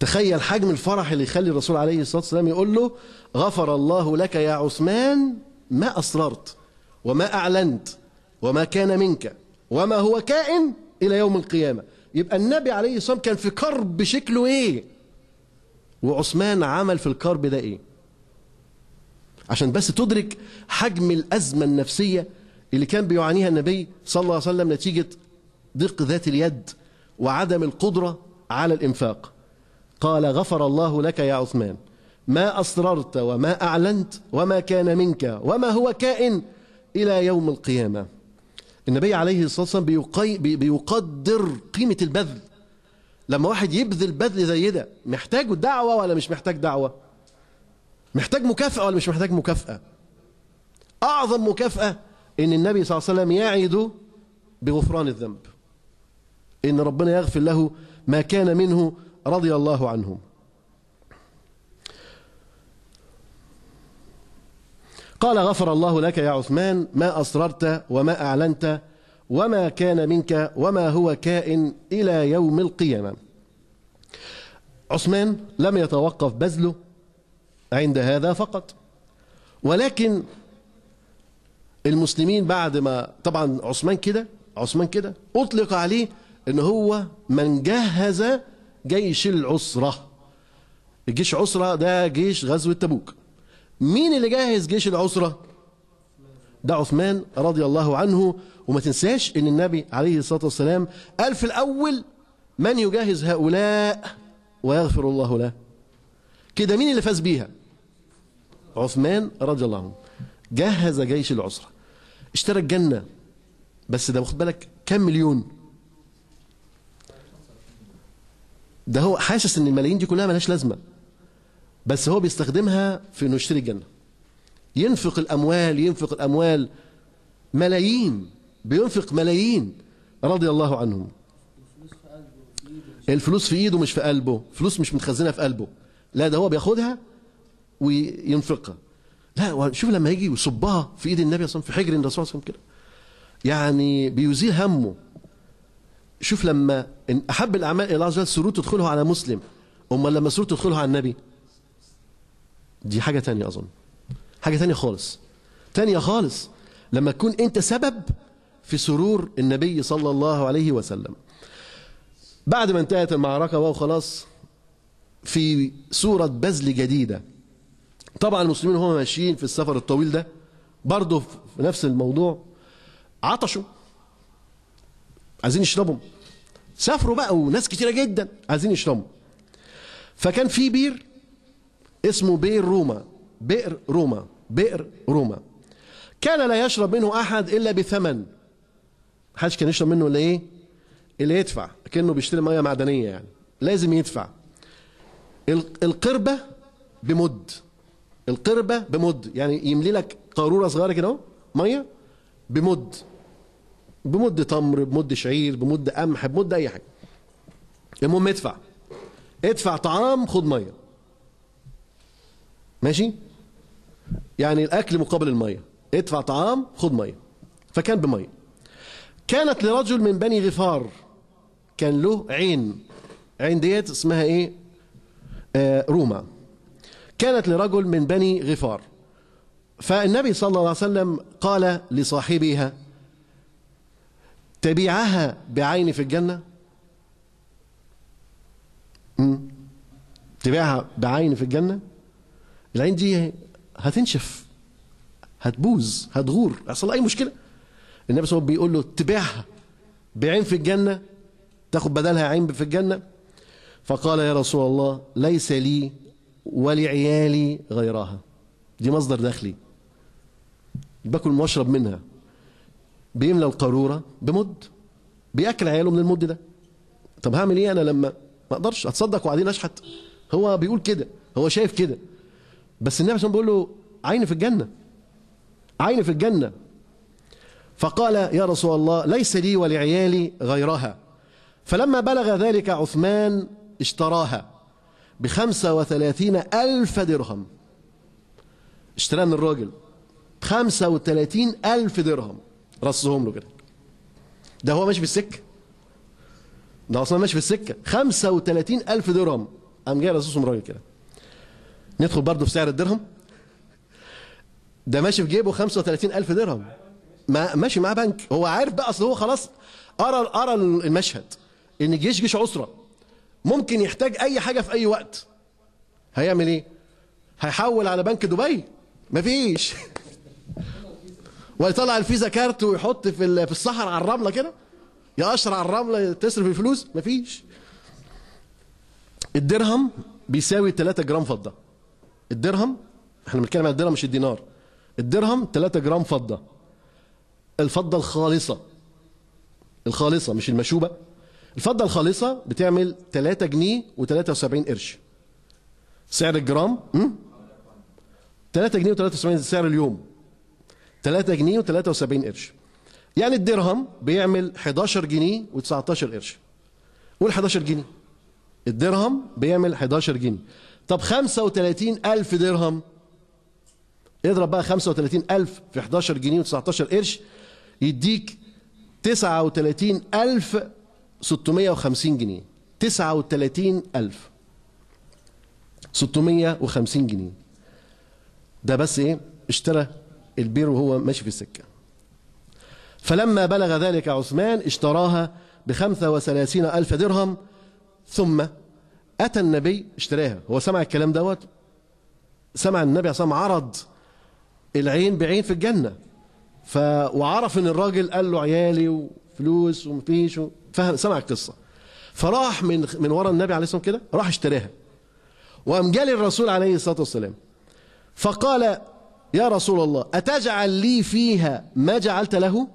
تخيل حجم الفرح اللي يخلي الرسول عليه الصلاة والسلام يقول له غفر الله لك يا عثمان ما أسررت وما أعلنت وما كان منك وما هو كائن إلى يوم القيامة يبقى النبي عليه الصلاة والسلام كان في كرب شكله إيه وعثمان عمل في الكرب ده إيه عشان بس تدرك حجم الأزمة النفسية اللي كان بيعانيها النبي صلى الله عليه وسلم نتيجة ضيق ذات اليد وعدم القدرة على الإنفاق قال غفر الله لك يا عثمان ما أسررت وما أعلنت وما كان منك وما هو كائن إلى يوم القيامة النبي عليه الصلاة والسلام بيقي... بيقدر قيمة البذل لما واحد يبذل بذل زي ده محتاج دعوة ولا مش محتاج دعوة محتاج مكافأة ولا مش محتاج مكافأة أعظم مكافأة إن النبي صلى الله عليه وسلم يعيد بغفران الذنب إن ربنا يغفر له ما كان منه رضي الله عنهم قال غفر الله لك يا عثمان ما أسررت وما أعلنت وما كان منك وما هو كائن إلى يوم القيامة عثمان لم يتوقف بذله عند هذا فقط ولكن المسلمين بعد ما طبعا عثمان كده عثمان كده أطلق عليه ان هو من جهز جيش العسرة الجيش عسرة ده جيش غزوة تبوك مين اللي جهز جيش العسرة ده عثمان رضي الله عنه وما تنساش ان النبي عليه الصلاة والسلام قال في الأول من يجهز هؤلاء ويغفر الله له كده مين اللي فاز بيها عثمان رضي الله عنه جهز جيش العسرة اشترى الجنة بس ده واخد بالك كام مليون ده هو حاسس ان الملايين دي كلها ملاش لازمه بس هو بيستخدمها في انه يشتري الجنه ينفق الاموال ينفق الاموال ملايين بينفق ملايين رضي الله عنهم الفلوس في ايده مش في قلبه فلوس مش متخزنه في قلبه لا ده هو بياخدها وينفقها لا شوف لما يجي يصبها في ايد النبي صلى الله عليه وسلم في حجر الرسول صلى الله عليه وسلم كده يعني بيزيل همه شوف لما ان احب الاعمال الى الله عز وجل سرور تدخلها على مسلم امال لما سرور تدخلها على النبي دي حاجة تانية أظن حاجة تانية خالص تانية خالص لما تكون أنت سبب في سرور النبي صلى الله عليه وسلم بعد ما انتهت المعركة بقى وخلاص في سورة بذل جديدة طبعا المسلمين هم ماشيين في السفر الطويل ده برضه في نفس الموضوع عطشوا عايزين يشربوا سافروا بقى وناس كتيرة جدا عايزين يشربوا فكان في بير اسمه بئر روما بئر روما بئر روما كان لا يشرب منه أحد إلا بثمن حدش كان يشرب منه إلا إيه؟ اللي يدفع كأنه بيشتري مية معدنية يعني لازم يدفع القربة بمد القربة بمد يعني يملي لك قارورة صغيرة كده مية بمد بمد تمر بمد شعير بمد قمح بمد أي حاجة المهم ادفع ادفع طعام خد ميه ماشي يعني الأكل مقابل المية ادفع طعام خد مية فكان بمية كانت لرجل من بني غفار كان له عين عين ديت اسمها ايه آه روما كانت لرجل من بني غفار فالنبي صلى الله عليه وسلم قال لصاحبها تبيعها بعين في الجنة تبيعها بعين في الجنة العين دي هتنشف هتبوظ هتغور هيحصل اي مشكله النبي صلى الله عليه وسلم بيقول له تبيعها بعين في الجنه تاخد بدلها عين في الجنه فقال يا رسول الله ليس لي ولعيالي غيرها دي مصدر دخلي باكل واشرب منها بيملى القاروره بمد بياكل عياله من المد ده طب هعمل ايه انا لما ما اقدرش اتصدق وبعدين اشحت هو بيقول كده هو شايف كده بس النبي صلى الله عليه وسلم بيقول له عيني في الجنة عيني في الجنة فقال يا رسول الله ليس لي ولعيالي غيرها فلما بلغ ذلك عثمان اشتراها بخمسة وثلاثين ألف درهم اشتراها من الراجل خمسة وثلاثين ألف درهم رصهم له كده ده هو ماشي في السكة ده أصلا ماشي في السكة خمسة وثلاثين ألف درهم قام جاي رصصهم راجل كده ندخل برضه في سعر الدرهم ده ماشي في جيبه 35000 درهم ما ماشي معاه بنك هو عارف بقى اصل هو خلاص ارى ارى المشهد ان الجيش جيش عسره ممكن يحتاج اي حاجه في اي وقت هيعمل ايه هيحول على بنك دبي مفيش *laughs* ويطلع الفيزا كارت ويحط في في الصحراء على الرمله كده يا على الرمله تصرف الفلوس مفيش الدرهم بيساوي 3 جرام فضه الدرهم احنا بنتكلم عن الدرهم مش الدينار الدرهم 3 جرام فضه الفضه الخالصه الخالصه مش المشوبه الفضه الخالصه بتعمل 3 جنيه و73 قرش سعر الجرام 3 جنيه و73 سعر اليوم 3 جنيه و73 قرش يعني الدرهم بيعمل 11 جنيه و19 قرش قول 11 جنيه الدرهم بيعمل 11 جنيه طب 35 ألف درهم اضرب بقى 35 ألف في 11 جنيه و19 قرش يديك 39 ألف 650 جنيه 39 ألف 650 جنيه ده بس ايه اشترى البير وهو ماشي في السكة فلما بلغ ذلك عثمان اشتراها بخمسة وثلاثين ألف درهم ثم أتى النبي اشتراها هو سمع الكلام دوت سمع النبي عصام عرض العين بعين في الجنة ف... وعرف ان الراجل قال له عيالي وفلوس ومفيش و... فهم سمع القصة فراح من من ورا النبي عليه الصلاة والسلام كده راح اشتراها وقام جالي الرسول عليه الصلاة والسلام فقال يا رسول الله أتجعل لي فيها ما جعلت له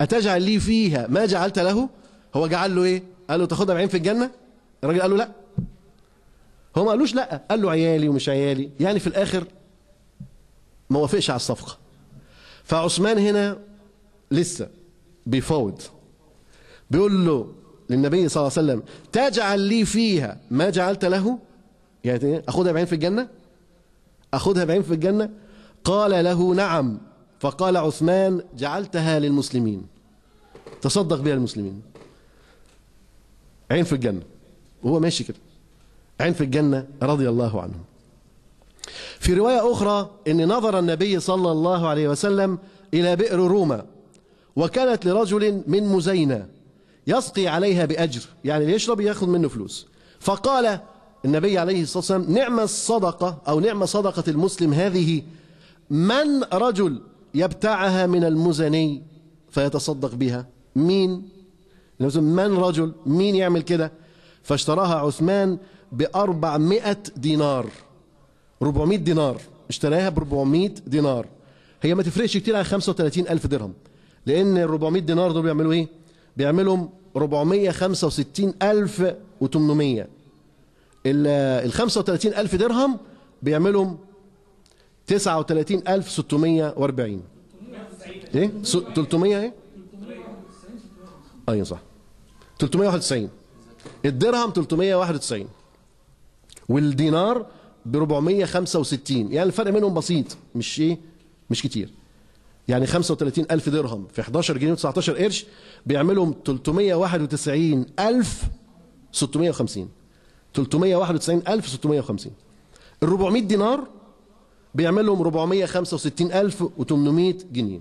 أتجعل لي فيها ما جعلت له هو جعل له إيه قال له تاخدها بعين في الجنة الراجل قال له لا هو ما قالوش لا قال له عيالي ومش عيالي يعني في الاخر ما وافقش على الصفقه فعثمان هنا لسه بيفاوض بيقول له للنبي صلى الله عليه وسلم تجعل لي فيها ما جعلت له يعني إيه؟ اخدها بعين في الجنه اخدها بعين في الجنه قال له نعم فقال عثمان جعلتها للمسلمين تصدق بها المسلمين عين في الجنه وهو ماشي كده عين في الجنة رضي الله عنه في رواية أخرى أن نظر النبي صلى الله عليه وسلم إلى بئر روما وكانت لرجل من مزينة يسقي عليها بأجر يعني يشرب ياخذ منه فلوس فقال النبي عليه الصلاة والسلام نعم الصدقة أو نعم صدقة المسلم هذه من رجل يبتعها من المزني فيتصدق بها مين من رجل مين يعمل كده فاشتراها عثمان ب 400 دينار 400 دينار اشتراها ب 400 دينار هي ما تفرقش كتير عن 35 ألف درهم لأن ال 400 دينار دول بيعملوا إيه؟ بيعملهم 465800 الف ال 35 ألف درهم بيعملهم 39640 ايه 300 ايه 391 ايوه صح 391 الدرهم 391 والدينار ب 465 يعني الفرق بينهم بسيط مش ايه مش كتير يعني 35 ألف درهم في 11 جنيه و19 قرش بيعملهم 391 ألف 650 391 ألف 650 ال 400 دينار بيعملهم 465 ألف و800 جنيه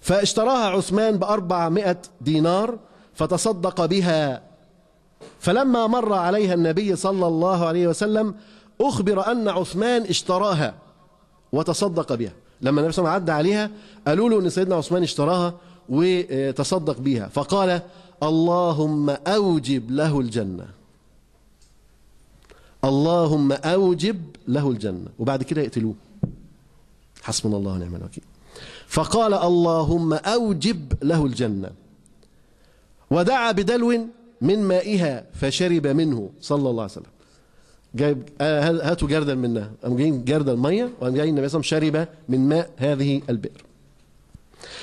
فاشتراها عثمان ب 400 دينار فتصدق بها فلما مر عليها النبي صلى الله عليه وسلم أخبر أن عثمان اشتراها وتصدق بها لما النبي صلى الله عليه وسلم عدى عليها قالوا له أن سيدنا عثمان اشتراها وتصدق بها فقال اللهم أوجب له الجنة اللهم أوجب له الجنة وبعد كده يقتلوه حسبنا الله ونعم الوكيل فقال اللهم أوجب له الجنة ودعا بدلو من مائها فشرب منه صلى الله عليه وسلم جايب آه، هاتوا جردل منها قام جايين جردل ميه وقام جاي النبي صلى الله عليه وسلم شرب من ماء هذه البئر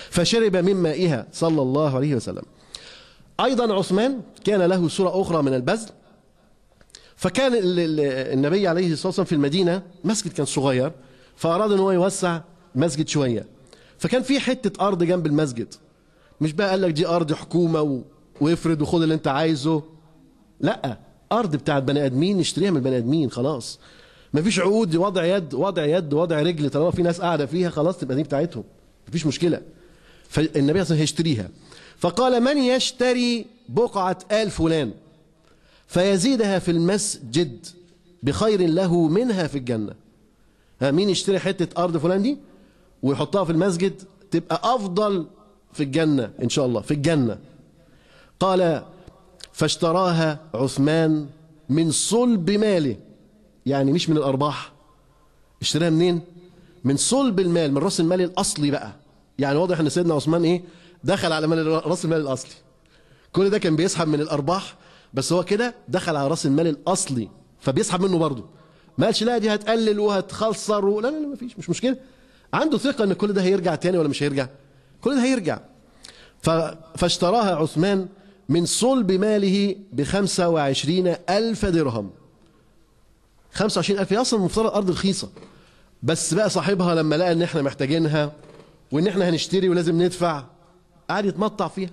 فشرب من مائها صلى الله عليه وسلم ايضا عثمان كان له سوره اخرى من البذل فكان النبي عليه الصلاه والسلام في المدينه مسجد كان صغير فاراد ان هو يوسع مسجد شويه فكان في حته ارض جنب المسجد مش بقى قال لك دي ارض حكومه وافرض وخد اللي انت عايزه لا ارض بتاعت بني ادمين نشتريها من بني ادمين خلاص مفيش عقود وضع يد وضع يد وضع رجل طالما في ناس قاعده فيها خلاص تبقى دي بتاعتهم مفيش مشكله فالنبي صلى الله هيشتريها فقال من يشتري بقعه ال فلان فيزيدها في المسجد بخير له منها في الجنه ها مين يشتري حته ارض فلان دي ويحطها في المسجد تبقى افضل في الجنه ان شاء الله في الجنه قال فاشتراها عثمان من صلب ماله يعني مش من الأرباح اشتراها منين؟ من صلب المال من رأس المال الأصلي بقى يعني واضح أن سيدنا عثمان إيه دخل على رأس المال الأصلي كل ده كان بيسحب من الأرباح بس هو كده دخل على رأس المال الأصلي فبيسحب منه برضه ما قالش لا دي هتقلل وهتخسر لا لا لا فيش مش مشكلة عنده ثقة أن كل ده هيرجع تاني ولا مش هيرجع كل ده هيرجع فاشتراها عثمان من صلب ماله بخمسة وعشرين ألف درهم خمسة وعشرين ألف هي أصلا المفترض أرض رخيصة بس بقى صاحبها لما لقى إن إحنا محتاجينها وإن إحنا هنشتري ولازم ندفع قعد يتمطع فيها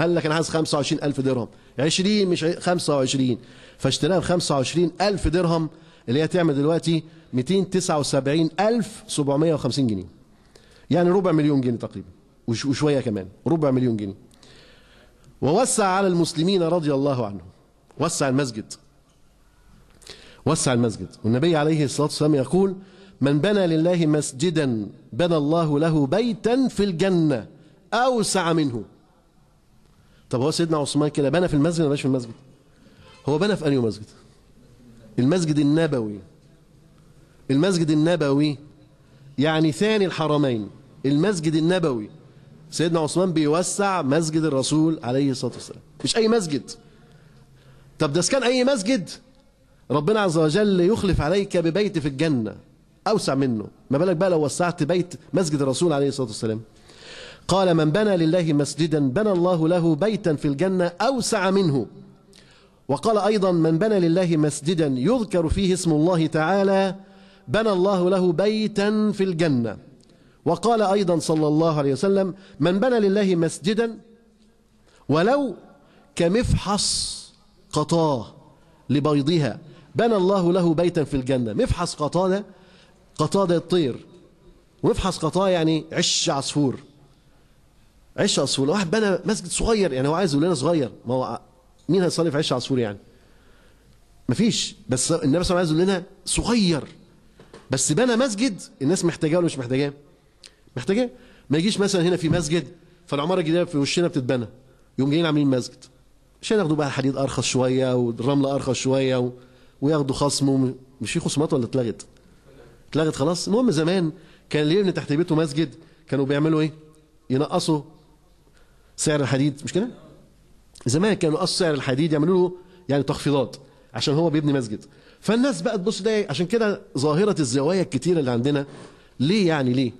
قال لك أنا عايز خمسة وعشرين ألف درهم عشرين مش خمسة وعشرين فاشتراها بخمسة وعشرين ألف درهم اللي هي تعمل دلوقتي 279750 جنيه يعني ربع مليون جنيه تقريبا وشويه كمان ربع مليون جنيه ووسع على المسلمين رضي الله عنهم وسع المسجد وسع المسجد والنبي عليه الصلاة والسلام يقول من بنى لله مسجدا بنى الله له بيتا في الجنة أوسع منه طب هو سيدنا عثمان كده بنى في المسجد ولا في المسجد هو بنى في أي مسجد المسجد النبوي المسجد النبوي يعني ثاني الحرمين المسجد النبوي سيدنا عثمان بيوسع مسجد الرسول عليه الصلاة والسلام مش أي مسجد طب ده كان أي مسجد ربنا عز وجل يخلف عليك ببيت في الجنة أوسع منه ما بالك بقى لو وسعت بيت مسجد الرسول عليه الصلاة والسلام قال من بنى لله مسجدا بنى الله له بيتا في الجنة أوسع منه وقال أيضا من بنى لله مسجدا يذكر فيه اسم الله تعالى بنى الله له بيتا في الجنة وقال أيضا صلى الله عليه وسلم من بنى لله مسجدا ولو كمفحص قطاه لبيضها بنى الله له بيتا في الجنة مفحص قطاه ده قطاه ده الطير ومفحص قطاه يعني عش عصفور عش عصفور واحد بنى مسجد صغير يعني هو عايز يقول لنا صغير ما هو مين هيصلي في عش عصفور يعني مفيش بس النبي صلى الله عليه وسلم عايز يقول لنا صغير بس بنى مسجد الناس محتاجاه ولا مش محتاجاه محتاجاه ما يجيش مثلا هنا في مسجد فالعماره الجديده في وشنا بتتبنى يقوم جايين عاملين مسجد عشان ياخدوا بقى الحديد ارخص شويه والرمله ارخص شويه و... وياخدوا خصم وم... مش في خصومات ولا اتلغت؟ اتلغت خلاص المهم زمان كان اللي يبني تحت بيته مسجد كانوا بيعملوا ايه؟ ينقصوا سعر الحديد مش كده؟ زمان كانوا ينقصوا سعر الحديد يعملوا له يعني تخفيضات عشان هو بيبني مسجد فالناس بقى تبص ده عشان كده ظاهره الزوايا الكتيره اللي عندنا ليه يعني ليه؟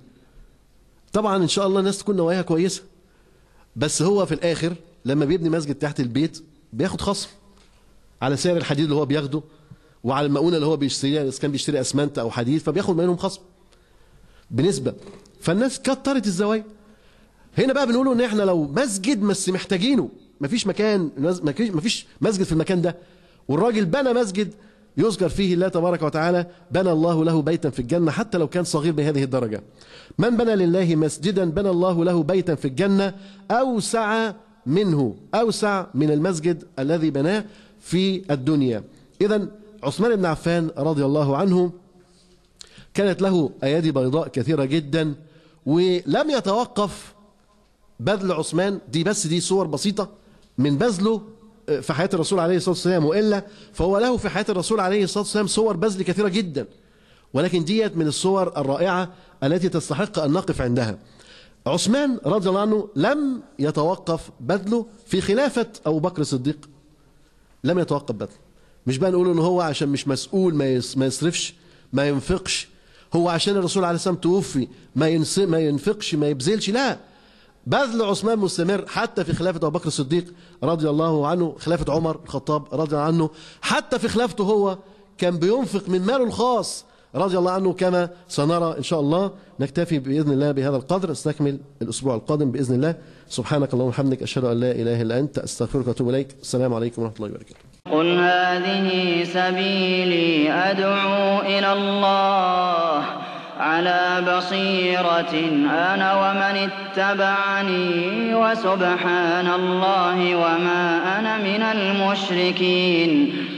طبعا ان شاء الله الناس تكون نواياها كويسه بس هو في الاخر لما بيبني مسجد تحت البيت بياخد خصم على سعر الحديد اللي هو بياخده وعلى المؤونه اللي هو بيشتريها اذا كان بيشتري اسمنت او حديد فبياخد منهم خصم بنسبه فالناس كترت الزوايا هنا بقى بنقول ان احنا لو مسجد بس محتاجينه مفيش مكان مفيش مسجد في المكان ده والراجل بنى مسجد يذكر فيه الله تبارك وتعالى بنى الله له بيتا في الجنة حتى لو كان صغير بهذه الدرجة من بنى لله مسجدا بنى الله له بيتا في الجنة أوسع منه أوسع من المسجد الذي بناه في الدنيا إذا عثمان بن عفان رضي الله عنه كانت له أيادي بيضاء كثيرة جدا ولم يتوقف بذل عثمان دي بس دي صور بسيطة من بذله في حياة الرسول عليه الصلاة والسلام وإلا فهو له في حياة الرسول عليه الصلاة والسلام صور بذل كثيرة جدا ولكن ديت من الصور الرائعة التي تستحق أن نقف عندها عثمان رضي الله عنه لم يتوقف بذله في خلافة أبو بكر الصديق لم يتوقف بذله مش بقى نقول ان هو عشان مش مسؤول ما يصرفش ما ينفقش هو عشان الرسول عليه الصلاه والسلام توفي ما ما ينفقش ما يبذلش لا بذل عثمان مستمر حتى في خلافة أبو بكر الصديق رضي الله عنه خلافة عمر الخطاب رضي الله عنه حتى في خلافته هو كان بينفق من ماله الخاص رضي الله عنه كما سنرى إن شاء الله نكتفي بإذن الله بهذا القدر نستكمل الأسبوع القادم بإذن الله سبحانك اللهم وبحمدك أشهد أن لا إله إلا أنت أستغفرك وأتوب إليك السلام عليكم ورحمة الله وبركاته قل هذه سبيلي أدعو إلى الله عَلَىٰ بَصِيرَةٍ أَنَا وَمَنِ اتَّبَعَنِي ۖ وَسُبْحَانَ اللَّهِ وَمَا أَنَا مِنَ الْمُشْرِكِينَ